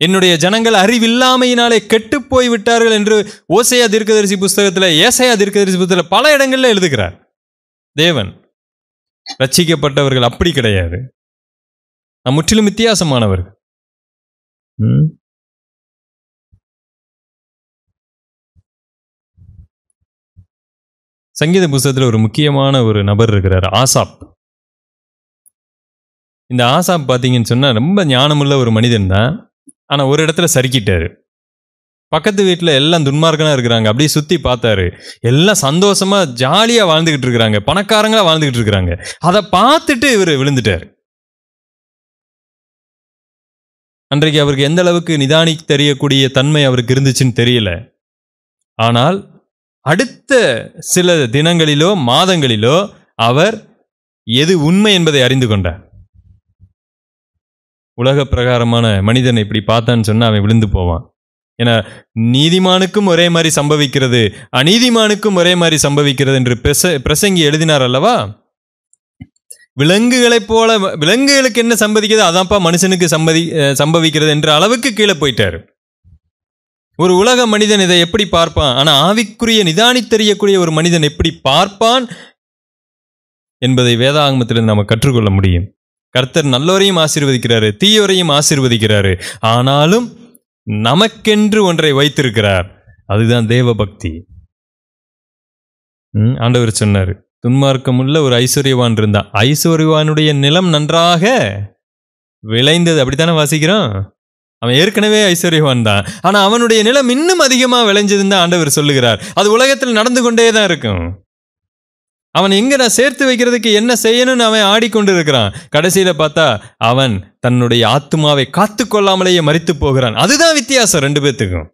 A: என்னுடைய ஜனங்கள் அறிவில்லாமையினாலே கெட்டு போய் விட்டார்கள் என்று ஓசையா தீர்க்கதரிசி புஸ்தகத்தில் ஏசையா தீர்க்கதரிசி புத்தகத்தில் பல இடங்களில் எழுதுகிறார் தேவன்
B: ரச்சிக்கப்பட்டவர்கள் அப்படி கிடையாது நான் முற்றிலும் வித்தியாசமானவர்கள் சங்கீத புஸ்தகத்தில் ஒரு முக்கியமான ஒரு நபர் இருக்கிறார் ஆசாப்
A: இந்த ஆசாப் பார்த்தீங்கன்னு சொன்னால் ரொம்ப ஞானமுள்ள ஒரு மனிதன் தான் ஆனால் ஒரு இடத்துல சறுக்கிட்டார் பக்கத்து வீட்டில் எல்லாம் துன்மார்க்கனாக இருக்கிறாங்க அப்படியே சுற்றி பார்த்தாரு எல்லாம் சந்தோஷமாக ஜாலியாக வாழ்ந்துக்கிட்டு இருக்கிறாங்க பணக்காரங்களாக வாழ்ந்துக்கிட்டு இருக்கிறாங்க அதை பார்த்துட்டு இவர் விழுந்துட்டார் அன்றைக்கு அவருக்கு எந்த அளவுக்கு நிதானி தெரியக்கூடிய தன்மை அவருக்கு இருந்துச்சுன்னு தெரியல ஆனால் அடுத்த சில தினங்களிலோ மாதங்களிலோ அவர் எது உண்மை என்பதை அறிந்து கொண்டார் உலக பிரகாரமான மனிதன் இப்படி பார்த்தான்னு சொன்னால் அவன் விழுந்து போவான் ஏன்னா நீதிமானுக்கும் ஒரே மாதிரி சம்பவிக்கிறது அநீதிமானுக்கும் ஒரே மாதிரி சம்பவிக்கிறது என்று பிரச பிரசங்கி எழுதினார் அல்லவா விலங்குகளைப் போல விலங்குகளுக்கு என்ன சம்பதிக்கிறது அதான்ப்பா மனுஷனுக்கு சம்பதி சம்பவிக்கிறது என்ற அளவுக்கு கீழே போயிட்டார் ஒரு உலக மனிதன் இதை எப்படி பார்ப்பான் ஆனால் ஆவிக்குரிய தெரியக்கூடிய ஒரு மனிதன் எப்படி பார்ப்பான் என்பதை வேதாகமத்திலிருந்து நாம் கற்றுக்கொள்ள முடியும் கர்த்தர் நல்லோரையும் ஆசீர்வதிக்கிறாரு தீயோரையும் ஆசீர்வதிக்கிறாரு ஆனாலும் நமக்கென்று ஒன்றை வைத்திருக்கிறார் அதுதான் தேவ பக்தி ஆண்டவர் சொன்னார் துன்மார்க்கமுள்ள ஒரு ஐஸ்வர்யவான் இருந்தான் ஐஸ்வர்யவானுடைய நிலம் நன்றாக விளைந்தது அப்படித்தானே வாசிக்கிறோம் அவன் ஏற்கனவே ஐஸ்வர்யவான் தான் ஆனால் அவனுடைய நிலம் இன்னும் அதிகமாக விளைஞ்சதுன்னு தான் ஆண்டவர் சொல்லுகிறார் அது உலகத்தில் நடந்து கொண்டே தான் இருக்கும் அவன் எங்கே நான் சேர்த்து வைக்கிறதுக்கு என்ன செய்யணும்னு அவன் ஆடிக்கொண்டிருக்கிறான் கடைசியில் பார்த்தா அவன் தன்னுடைய ஆத்மாவை காத்து கொள்ளாமலேயே மறித்து போகிறான் அதுதான் வித்தியாசம் ரெண்டு பேர்த்துக்கும்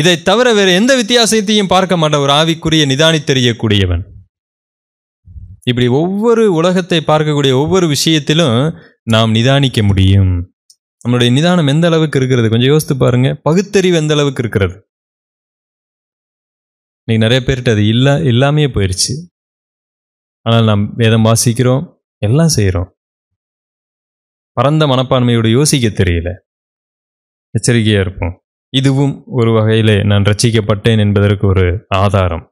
A: இதை தவிர வேறு எந்த வித்தியாசத்தையும் பார்க்க மாட்டான் ஒரு ஆவிக்குரிய நிதானி தெரியக்கூடியவன் இப்படி ஒவ்வொரு உலகத்தை பார்க்கக்கூடிய ஒவ்வொரு விஷயத்திலும் நாம் நிதானிக்க முடியும் நம்மளுடைய நிதானம் எந்த அளவுக்கு இருக்கிறது கொஞ்சம் யோசித்து பாருங்க பகுத்தறிவு எந்த அளவுக்கு இருக்கிறது
B: இன்றைக்கி நிறைய பேர்கிட்ட அது இல்லை இல்லாமையே போயிடுச்சு ஆனால் நாம் வேதம் வாசிக்கிறோம் எல்லாம் செய்கிறோம் பரந்த மனப்பான்மையோடு யோசிக்க தெரியல எச்சரிக்கையாக இருப்போம் இதுவும் ஒரு வகையில் நான் ரசிக்கப்பட்டேன் என்பதற்கு ஒரு ஆதாரம்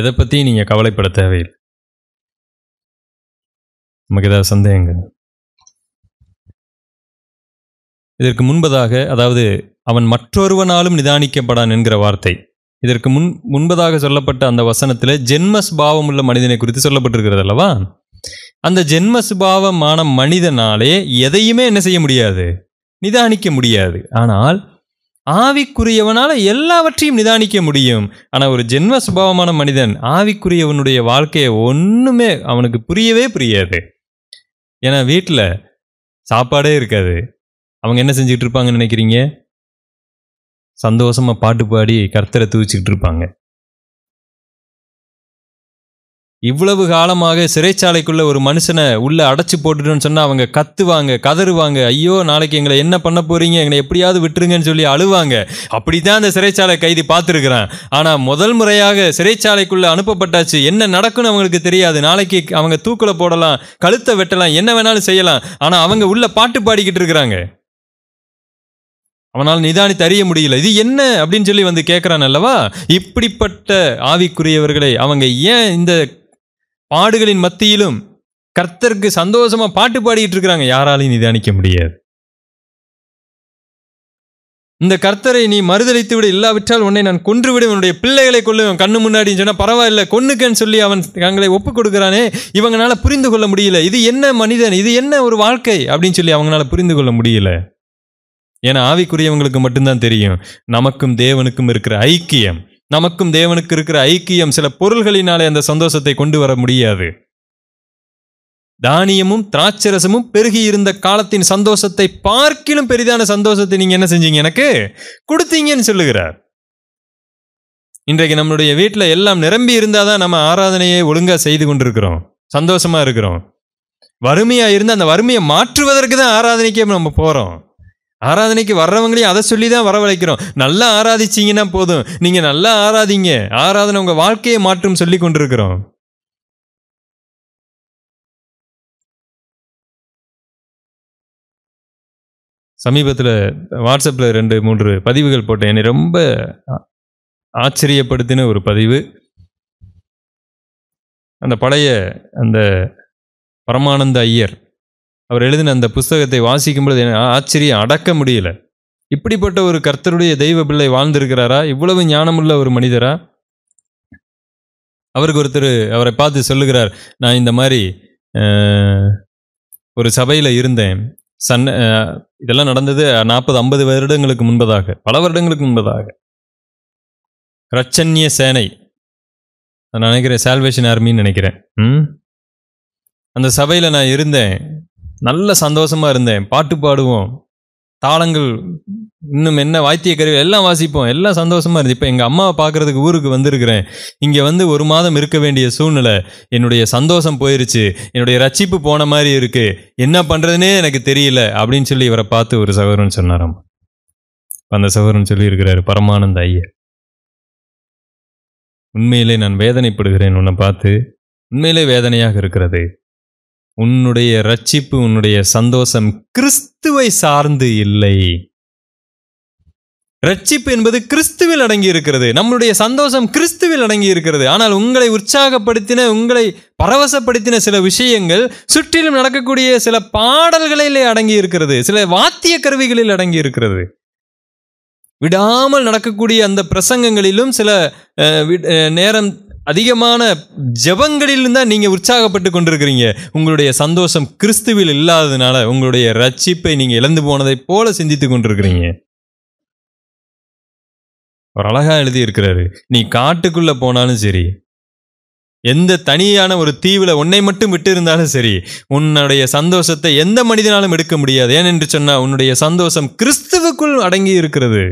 B: எதை பற்றியும் நீங்கள் கவலைப்பட தேவையில்லை நமக்கு ஏதாவது சந்தேகங்கள் இதற்கு முன்பதாக அதாவது அவன் மற்றொருவனாலும்
A: நிதானிக்கப்படான் என்கிற வார்த்தை இதற்கு முன் முன்பதாக சொல்லப்பட்ட அந்த வசனத்தில் ஜென்மஸ் உள்ள மனிதனை குறித்து சொல்லப்பட்டிருக்கிறது அல்லவா அந்த பாவமான மனிதனாலே எதையுமே என்ன செய்ய முடியாது நிதானிக்க முடியாது ஆனால் ஆவிக்குரியவனால் எல்லாவற்றையும் நிதானிக்க முடியும் ஆனால் ஒரு ஜென்ம சுபாவமான மனிதன் ஆவிக்குரியவனுடைய வாழ்க்கையை ஒன்றுமே அவனுக்கு புரியவே புரியாது ஏன்னா வீட்டில்
B: சாப்பாடே இருக்காது அவங்க என்ன செஞ்சுக்கிட்டு இருப்பாங்கன்னு நினைக்கிறீங்க சந்தோஷமாக பாட்டு பாடி கர்த்தரை தூவிச்சிக்கிட்டு இருப்பாங்க
A: இவ்வளவு காலமாக சிறைச்சாலைக்குள்ள ஒரு மனுஷனை உள்ள அடைச்சி போட்டுட்டுன்னு சொன்னால் அவங்க கத்துவாங்க கதறுவாங்க ஐயோ நாளைக்கு எங்களை என்ன பண்ண போறீங்க எங்களை எப்படியாவது விட்டுருங்கன்னு சொல்லி அழுவாங்க அப்படி தான் அந்த சிறைச்சாலை கைதி பார்த்துருக்குறான் ஆனால் முதல் முறையாக சிறைச்சாலைக்குள்ள அனுப்பப்பட்டாச்சு என்ன நடக்கும்னு அவங்களுக்கு தெரியாது நாளைக்கு அவங்க தூக்கில் போடலாம் கழுத்தை வெட்டலாம் என்ன வேணாலும் செய்யலாம் ஆனால் அவங்க உள்ள பாட்டு பாடிக்கிட்டு இருக்கிறாங்க அவனால் நிதானித்து அறிய முடியல இது என்ன அப்படின்னு சொல்லி வந்து கேட்குறான் அல்லவா இப்படிப்பட்ட ஆவிக்குரியவர்களை அவங்க ஏன் இந்த பாடுகளின் மத்தியிலும் கர்த்தருக்கு சந்தோஷமாக பாட்டு பாடிக்கிட்டு இருக்கிறாங்க யாராலையும்
B: நிதானிக்க முடியாது
A: இந்த கர்த்தரை நீ மறுதளித்து விட இல்லாவிட்டால் உன்னை நான் கொன்று விடும் என்னுடைய பிள்ளைகளை கொள்ளுவேன் கண்ணு முன்னாடி சொன்னால் பரவாயில்ல கொன்னுக்கன்னு சொல்லி அவன் தங்களை ஒப்புக் கொடுக்குறானே இவங்களால புரிந்து கொள்ள முடியல இது என்ன மனிதன் இது என்ன ஒரு வாழ்க்கை அப்படின்னு சொல்லி அவங்களால புரிந்து கொள்ள முடியல ஏன்னா ஆவிக்குரியவங்களுக்கு மட்டும்தான் தெரியும் நமக்கும் தேவனுக்கும் இருக்கிற ஐக்கியம் நமக்கும் தேவனுக்கு இருக்கிற ஐக்கியம் சில பொருள்களினாலே அந்த சந்தோஷத்தை கொண்டு வர முடியாது தானியமும் திராட்சரசமும் பெருகி இருந்த காலத்தின் சந்தோஷத்தை பார்க்கிலும் பெரிதான சந்தோஷத்தை நீங்க என்ன செஞ்சீங்க எனக்கு கொடுத்தீங்கன்னு சொல்லுகிறார் இன்றைக்கு நம்மளுடைய வீட்டில் எல்லாம் நிரம்பி இருந்தாதான் நம்ம ஆராதனையை ஒழுங்காக செய்து கொண்டிருக்கிறோம் சந்தோஷமா இருக்கிறோம் வறுமையா இருந்து அந்த வறுமையை மாற்றுவதற்கு தான் ஆராதனைக்கே நம்ம போறோம் ஆராதனைக்கு வர்றவங்களையும் அதை சொல்லி தான் வரவழைக்கிறோம் நல்லா
B: ஆராதிச்சிங்கன்னா போதும் நீங்கள் நல்லா ஆராதிங்க ஆராதனை உங்கள் வாழ்க்கையை மாற்றும் சொல்லி கொண்டிருக்கிறோம் சமீபத்தில் வாட்ஸ்அப்பில் ரெண்டு மூன்று பதிவுகள் போட்டேன் என்னை ரொம்ப ஆச்சரியப்படுத்தின ஒரு பதிவு அந்த பழைய அந்த பரமானந்த ஐயர் அவர் எழுதின அந்த
A: புஸ்தகத்தை வாசிக்கும் பொழுது ஆச்சரியம் அடக்க முடியல இப்படிப்பட்ட ஒரு கர்த்தருடைய தெய்வ பிள்ளை வாழ்ந்திருக்கிறாரா இவ்வளவு ஞானமுள்ள ஒரு மனிதரா அவருக்கு ஒருத்தர் அவரை பார்த்து சொல்லுகிறார் நான் இந்த மாதிரி ஒரு சபையில் இருந்தேன் சன் இதெல்லாம் நடந்தது நாற்பது ஐம்பது வருடங்களுக்கு முன்பதாக பல வருடங்களுக்கு முன்பதாக ரச்சன்ய சேனை நான் நினைக்கிறேன் சால்வேஷன் ஆர்மின்னு நினைக்கிறேன் அந்த சபையில் நான் இருந்தேன் நல்ல சந்தோஷமாக இருந்தேன் பாட்டு பாடுவோம் தாளங்கள் இன்னும் என்ன வாத்திய கருவி எல்லாம் வாசிப்போம் எல்லாம் சந்தோஷமாக இருந்துச்சு இப்போ எங்கள் அம்மாவை பார்க்குறதுக்கு ஊருக்கு வந்திருக்கிறேன் இங்கே வந்து ஒரு மாதம் இருக்க வேண்டிய சூழ்நிலை என்னுடைய சந்தோஷம் போயிருச்சு என்னுடைய ரட்சிப்பு போன மாதிரி இருக்குது என்ன பண்ணுறதுனே எனக்கு தெரியல அப்படின்னு சொல்லி இவரை பார்த்து ஒரு சகோதரன் சொன்னாராம் அந்த சகோதரன் சொல்லியிருக்கிறாரு பரமானந்த ஐயர் உண்மையிலே நான் வேதனைப்படுகிறேன் உன்னை பார்த்து உண்மையிலே வேதனையாக இருக்கிறது உன்னுடைய ரட்சிப்பு உன்னுடைய சந்தோஷம் கிறிஸ்துவை சார்ந்து இல்லை ரட்சிப்பு என்பது கிறிஸ்துவில் அடங்கி இருக்கிறது நம்மளுடைய சந்தோஷம் கிறிஸ்துவில் அடங்கி இருக்கிறது ஆனால் உங்களை உற்சாகப்படுத்தின உங்களை பரவசப்படுத்தின சில விஷயங்கள் சுற்றிலும் நடக்கக்கூடிய சில பாடல்களிலே அடங்கி இருக்கிறது சில வாத்திய கருவிகளில் அடங்கி இருக்கிறது விடாமல் நடக்கக்கூடிய அந்த பிரசங்கங்களிலும் சில நேரம் அதிகமான ஜபங்களிலும் தான் நீங்கள் உற்சாகப்பட்டு கொண்டிருக்கிறீங்க உங்களுடைய சந்தோஷம் கிறிஸ்துவில் இல்லாததுனால உங்களுடைய ரட்சிப்பை நீங்கள் இழந்து போனதை போல சிந்தித்து கொண்டிருக்கிறீங்க அவர் அழகாக இருக்கிறாரு நீ காட்டுக்குள்ளே போனாலும் சரி எந்த தனியான ஒரு தீவில் உன்னை மட்டும் விட்டு இருந்தாலும் சரி உன்னுடைய சந்தோஷத்தை எந்த மனிதனாலும் எடுக்க
B: முடியாது ஏனென்று சொன்னால் உன்னுடைய சந்தோஷம் கிறிஸ்துவுக்குள் அடங்கி இருக்கிறது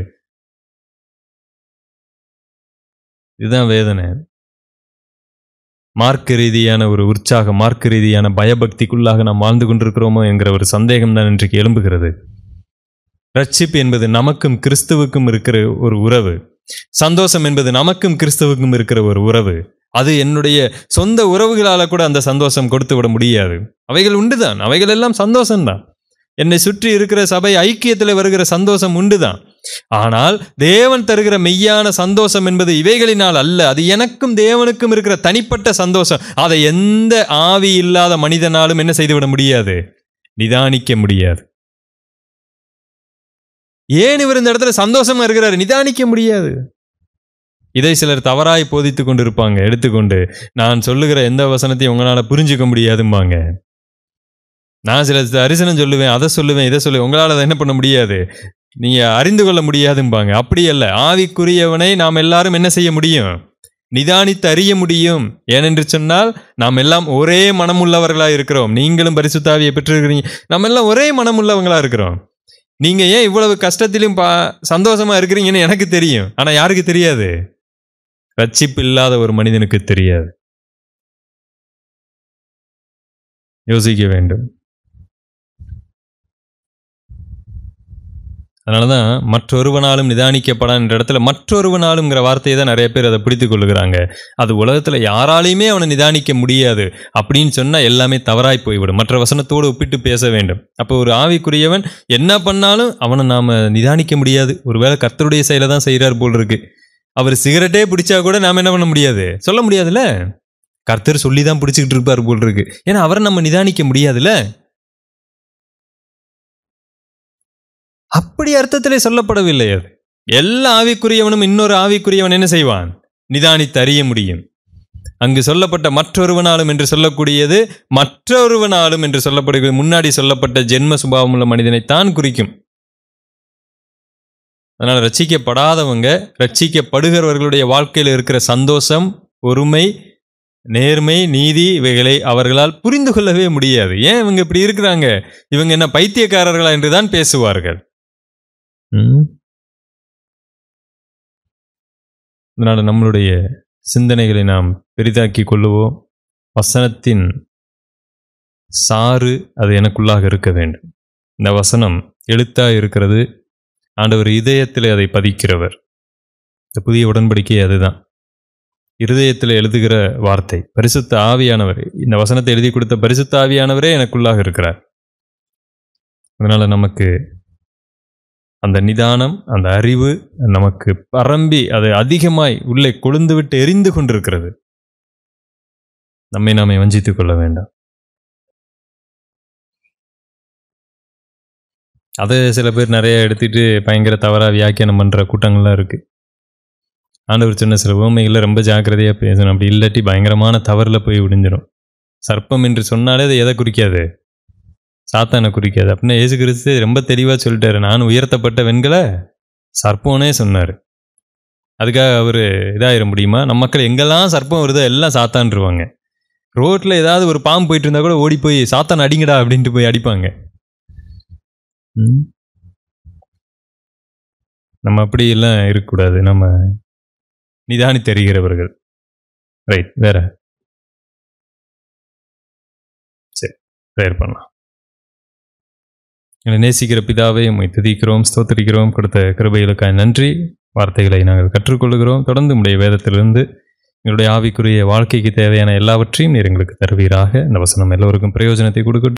B: இதுதான் வேதனை
A: மார்க்க ரீதியான ஒரு உற்சாகம் மார்க்க ரீதியான பயபக்திக்குள்ளாக நாம் வாழ்ந்து கொண்டிருக்கிறோமோ என்கிற ஒரு சந்தேகம் தான் இன்றைக்கு எழும்புகிறது ரட்சிப்பு என்பது நமக்கும் கிறிஸ்துவுக்கும் இருக்கிற ஒரு உறவு சந்தோஷம் என்பது நமக்கும் கிறிஸ்துவுக்கும் இருக்கிற ஒரு உறவு அது என்னுடைய சொந்த உறவுகளால் கூட அந்த சந்தோஷம் கொடுத்து விட முடியாது அவைகள் உண்டுதான் அவைகள் எல்லாம் சந்தோஷம்தான் என்னை சுற்றி இருக்கிற சபை ஐக்கியத்தில் வருகிற சந்தோஷம் உண்டுதான் ஆனால் தேவன் தருகிற மெய்யான சந்தோஷம் என்பது இவைகளினால் அல்ல அது எனக்கும் தேவனுக்கும் இருக்கிற தனிப்பட்ட சந்தோஷம் அதை எந்த ஆவி இல்லாத மனிதனாலும் என்ன செய்துவிட முடியாது நிதானிக்க முடியாது ஏன் இவர் இந்த இடத்துல சந்தோஷமா இருக்கிறார் நிதானிக்க முடியாது இதை சிலர் தவறாய் போதித்து கொண்டு இருப்பாங்க எடுத்துக்கொண்டு நான் சொல்லுகிற எந்த வசனத்தையும் உங்களால் புரிஞ்சுக்க முடியாதும்பாங்க நான் சில தரிசனம் சொல்லுவேன் அதை சொல்லுவேன் இதை சொல்லுவேன் உங்களால் அதை என்ன பண்ண முடியாது நீங்கள் அறிந்து கொள்ள முடியாதும்பாங்க அப்படி அல்ல ஆவிக்குரியவனை நாம் எல்லாரும் என்ன செய்ய முடியும் நிதானித்து அறிய முடியும் ஏனென்று சொன்னால் நாம் எல்லாம் ஒரே மனமுள்ளவர்களாக இருக்கிறோம் நீங்களும் பரிசுத்தாவியை பெற்றிருக்கிறீங்க நம்ம எல்லாம் ஒரே மனமுள்ளவங்களாக இருக்கிறோம் நீங்கள் ஏன் இவ்வளவு கஷ்டத்திலும் பா சந்தோஷமாக இருக்கிறீங்கன்னு எனக்கு தெரியும்
B: ஆனால் யாருக்கு தெரியாது ரட்சிப்பு இல்லாத ஒரு மனிதனுக்கு தெரியாது யோசிக்க வேண்டும் அதனால தான் மற்றொருவனாலும் நிதானிக்கப்படான் என்ற இடத்துல
A: மற்றொருவனாலுங்கிற வார்த்தையை தான் நிறைய பேர் அதை பிடித்து கொள்ளுகிறாங்க அது உலகத்தில் யாராலையுமே அவனை நிதானிக்க முடியாது அப்படின்னு சொன்னால் எல்லாமே தவறாய் போய்விடும் மற்ற வசனத்தோடு ஒப்பிட்டு பேச வேண்டும் அப்போ ஒரு ஆவிக்குரியவன் என்ன பண்ணாலும் அவனை நாம் நிதானிக்க முடியாது ஒருவேளை கர்த்தருடைய செயலை தான் செய்கிறார் போல் இருக்கு அவர் சிகரெட்டே பிடிச்சா கூட நாம் என்ன பண்ண முடியாது சொல்ல முடியாதுல்ல கர்த்தர் சொல்லி தான் பிடிச்சிக்கிட்டு இருப்பார் போல் இருக்கு ஏன்னா அவரை நம்ம நிதானிக்க முடியாதுல்ல அப்படி அர்த்தத்திலே சொல்லப்படவில்லை அது எல்லா ஆவிக்குரியவனும் இன்னொரு ஆவிக்குரியவன் என்ன செய்வான் நிதானித்து அறிய முடியும் அங்கு சொல்லப்பட்ட மற்றொருவனாலும் என்று சொல்லக்கூடியது மற்றொருவனாலும் என்று சொல்லப்படுகிறது முன்னாடி சொல்லப்பட்ட ஜென்ம சுபாவம் உள்ள மனிதனைத்தான் குறிக்கும் அதனால் ரட்சிக்கப்படாதவங்க ரட்சிக்கப்படுகிறவர்களுடைய வாழ்க்கையில் இருக்கிற சந்தோஷம் பொறுமை நேர்மை நீதி இவைகளை அவர்களால் புரிந்து கொள்ளவே முடியாது ஏன் இவங்க இப்படி இருக்கிறாங்க இவங்க என்ன
B: பைத்தியக்காரர்களா என்று தான் பேசுவார்கள் ம். நம்மளுடைய சிந்தனைகளை நாம் பெரிதாக்கிக் கொள்ளுவோம். வசனத்தின் சாறு அது எனக்குள்ளாக இருக்க வேண்டும்.
A: இந்த வசனம் எழுத்தாக இருக்கிறது. ஆண்டவர் இதயத்தில் அதை பதிக்கிறவர். இந்த புதிய உடன்படிக்கை அதுதான். இருதயத்தில் எழுதுகிற வார்த்தை பரிசுத்த ஆவியானவர் இந்த வசனத்தை எழுதி கொடுத்த பரிசுத்த ஆவியானவரே எனக்குள்ளாக இருக்கிறார் அதனால் நமக்கு அந்த நிதானம் அந்த அறிவு நமக்கு
B: பரம்பி அது அதிகமாய் உள்ளே கொழுந்துவிட்டு எரிந்து கொண்டிருக்கிறது நம்மை நாமே வஞ்சித்துக் கொள்ள வேண்டாம் அதை சில பேர் நிறைய எடுத்துகிட்டு பயங்கர தவறாக வியாக்கியானம் பண்ணுற கூட்டங்கள்லாம் இருக்குது
A: ஆண்டவர் சின்ன சில உண்மைகளில் ரொம்ப ஜாக்கிரதையாக பேசணும் அப்படி இல்லாட்டி பயங்கரமான தவறில் போய் விடிஞ்சிடும் சர்ப்பம் என்று சொன்னாலே அது எதை குறிக்காது சாத்தானை குறிக்காது அப்படின்னா ஏசு கிறிஸ்து ரொம்ப தெளிவாக சொல்லிட்டாரு நான் உயர்த்தப்பட்ட வெண்களை சர்ப்பம்னே சொன்னார் அதுக்காக அவர் இதாகிட முடியுமா நம்ம மக்கள் எங்கெல்லாம் சர்ப்பம் வருதோ எல்லாம் சாத்தான்ருவாங்க ரோட்டில் ஏதாவது ஒரு பாம்பு போயிட்டு இருந்தால் கூட ஓடி போய் சாத்தான் அடிங்கடா அப்படின்ட்டு போய் அடிப்பாங்க
B: நம்ம அப்படி எல்லாம் இருக்கக்கூடாது நம்ம நிதானி தெரிகிறவர்கள் ரைட் வேற சரி ப்ரேயர் பண்ணலாம் எங்களை நேசிக்கிற பிதாவை உண்மை துதிக்கிறோம் ஸ்தோத்திரிக்கிறோம் கொடுத்த கிருபைகளுக்காக நன்றி வார்த்தைகளை
A: நாங்கள் கற்றுக்கொள்கிறோம் தொடர்ந்து உடைய வேதத்திலிருந்து எங்களுடைய ஆவிக்குரிய வாழ்க்கைக்கு தேவையான எல்லாவற்றையும் நீர் எங்களுக்கு தருவீராக இந்த வசனம் எல்லோருக்கும் பிரயோஜனத்தை கொடுக்கட்டும்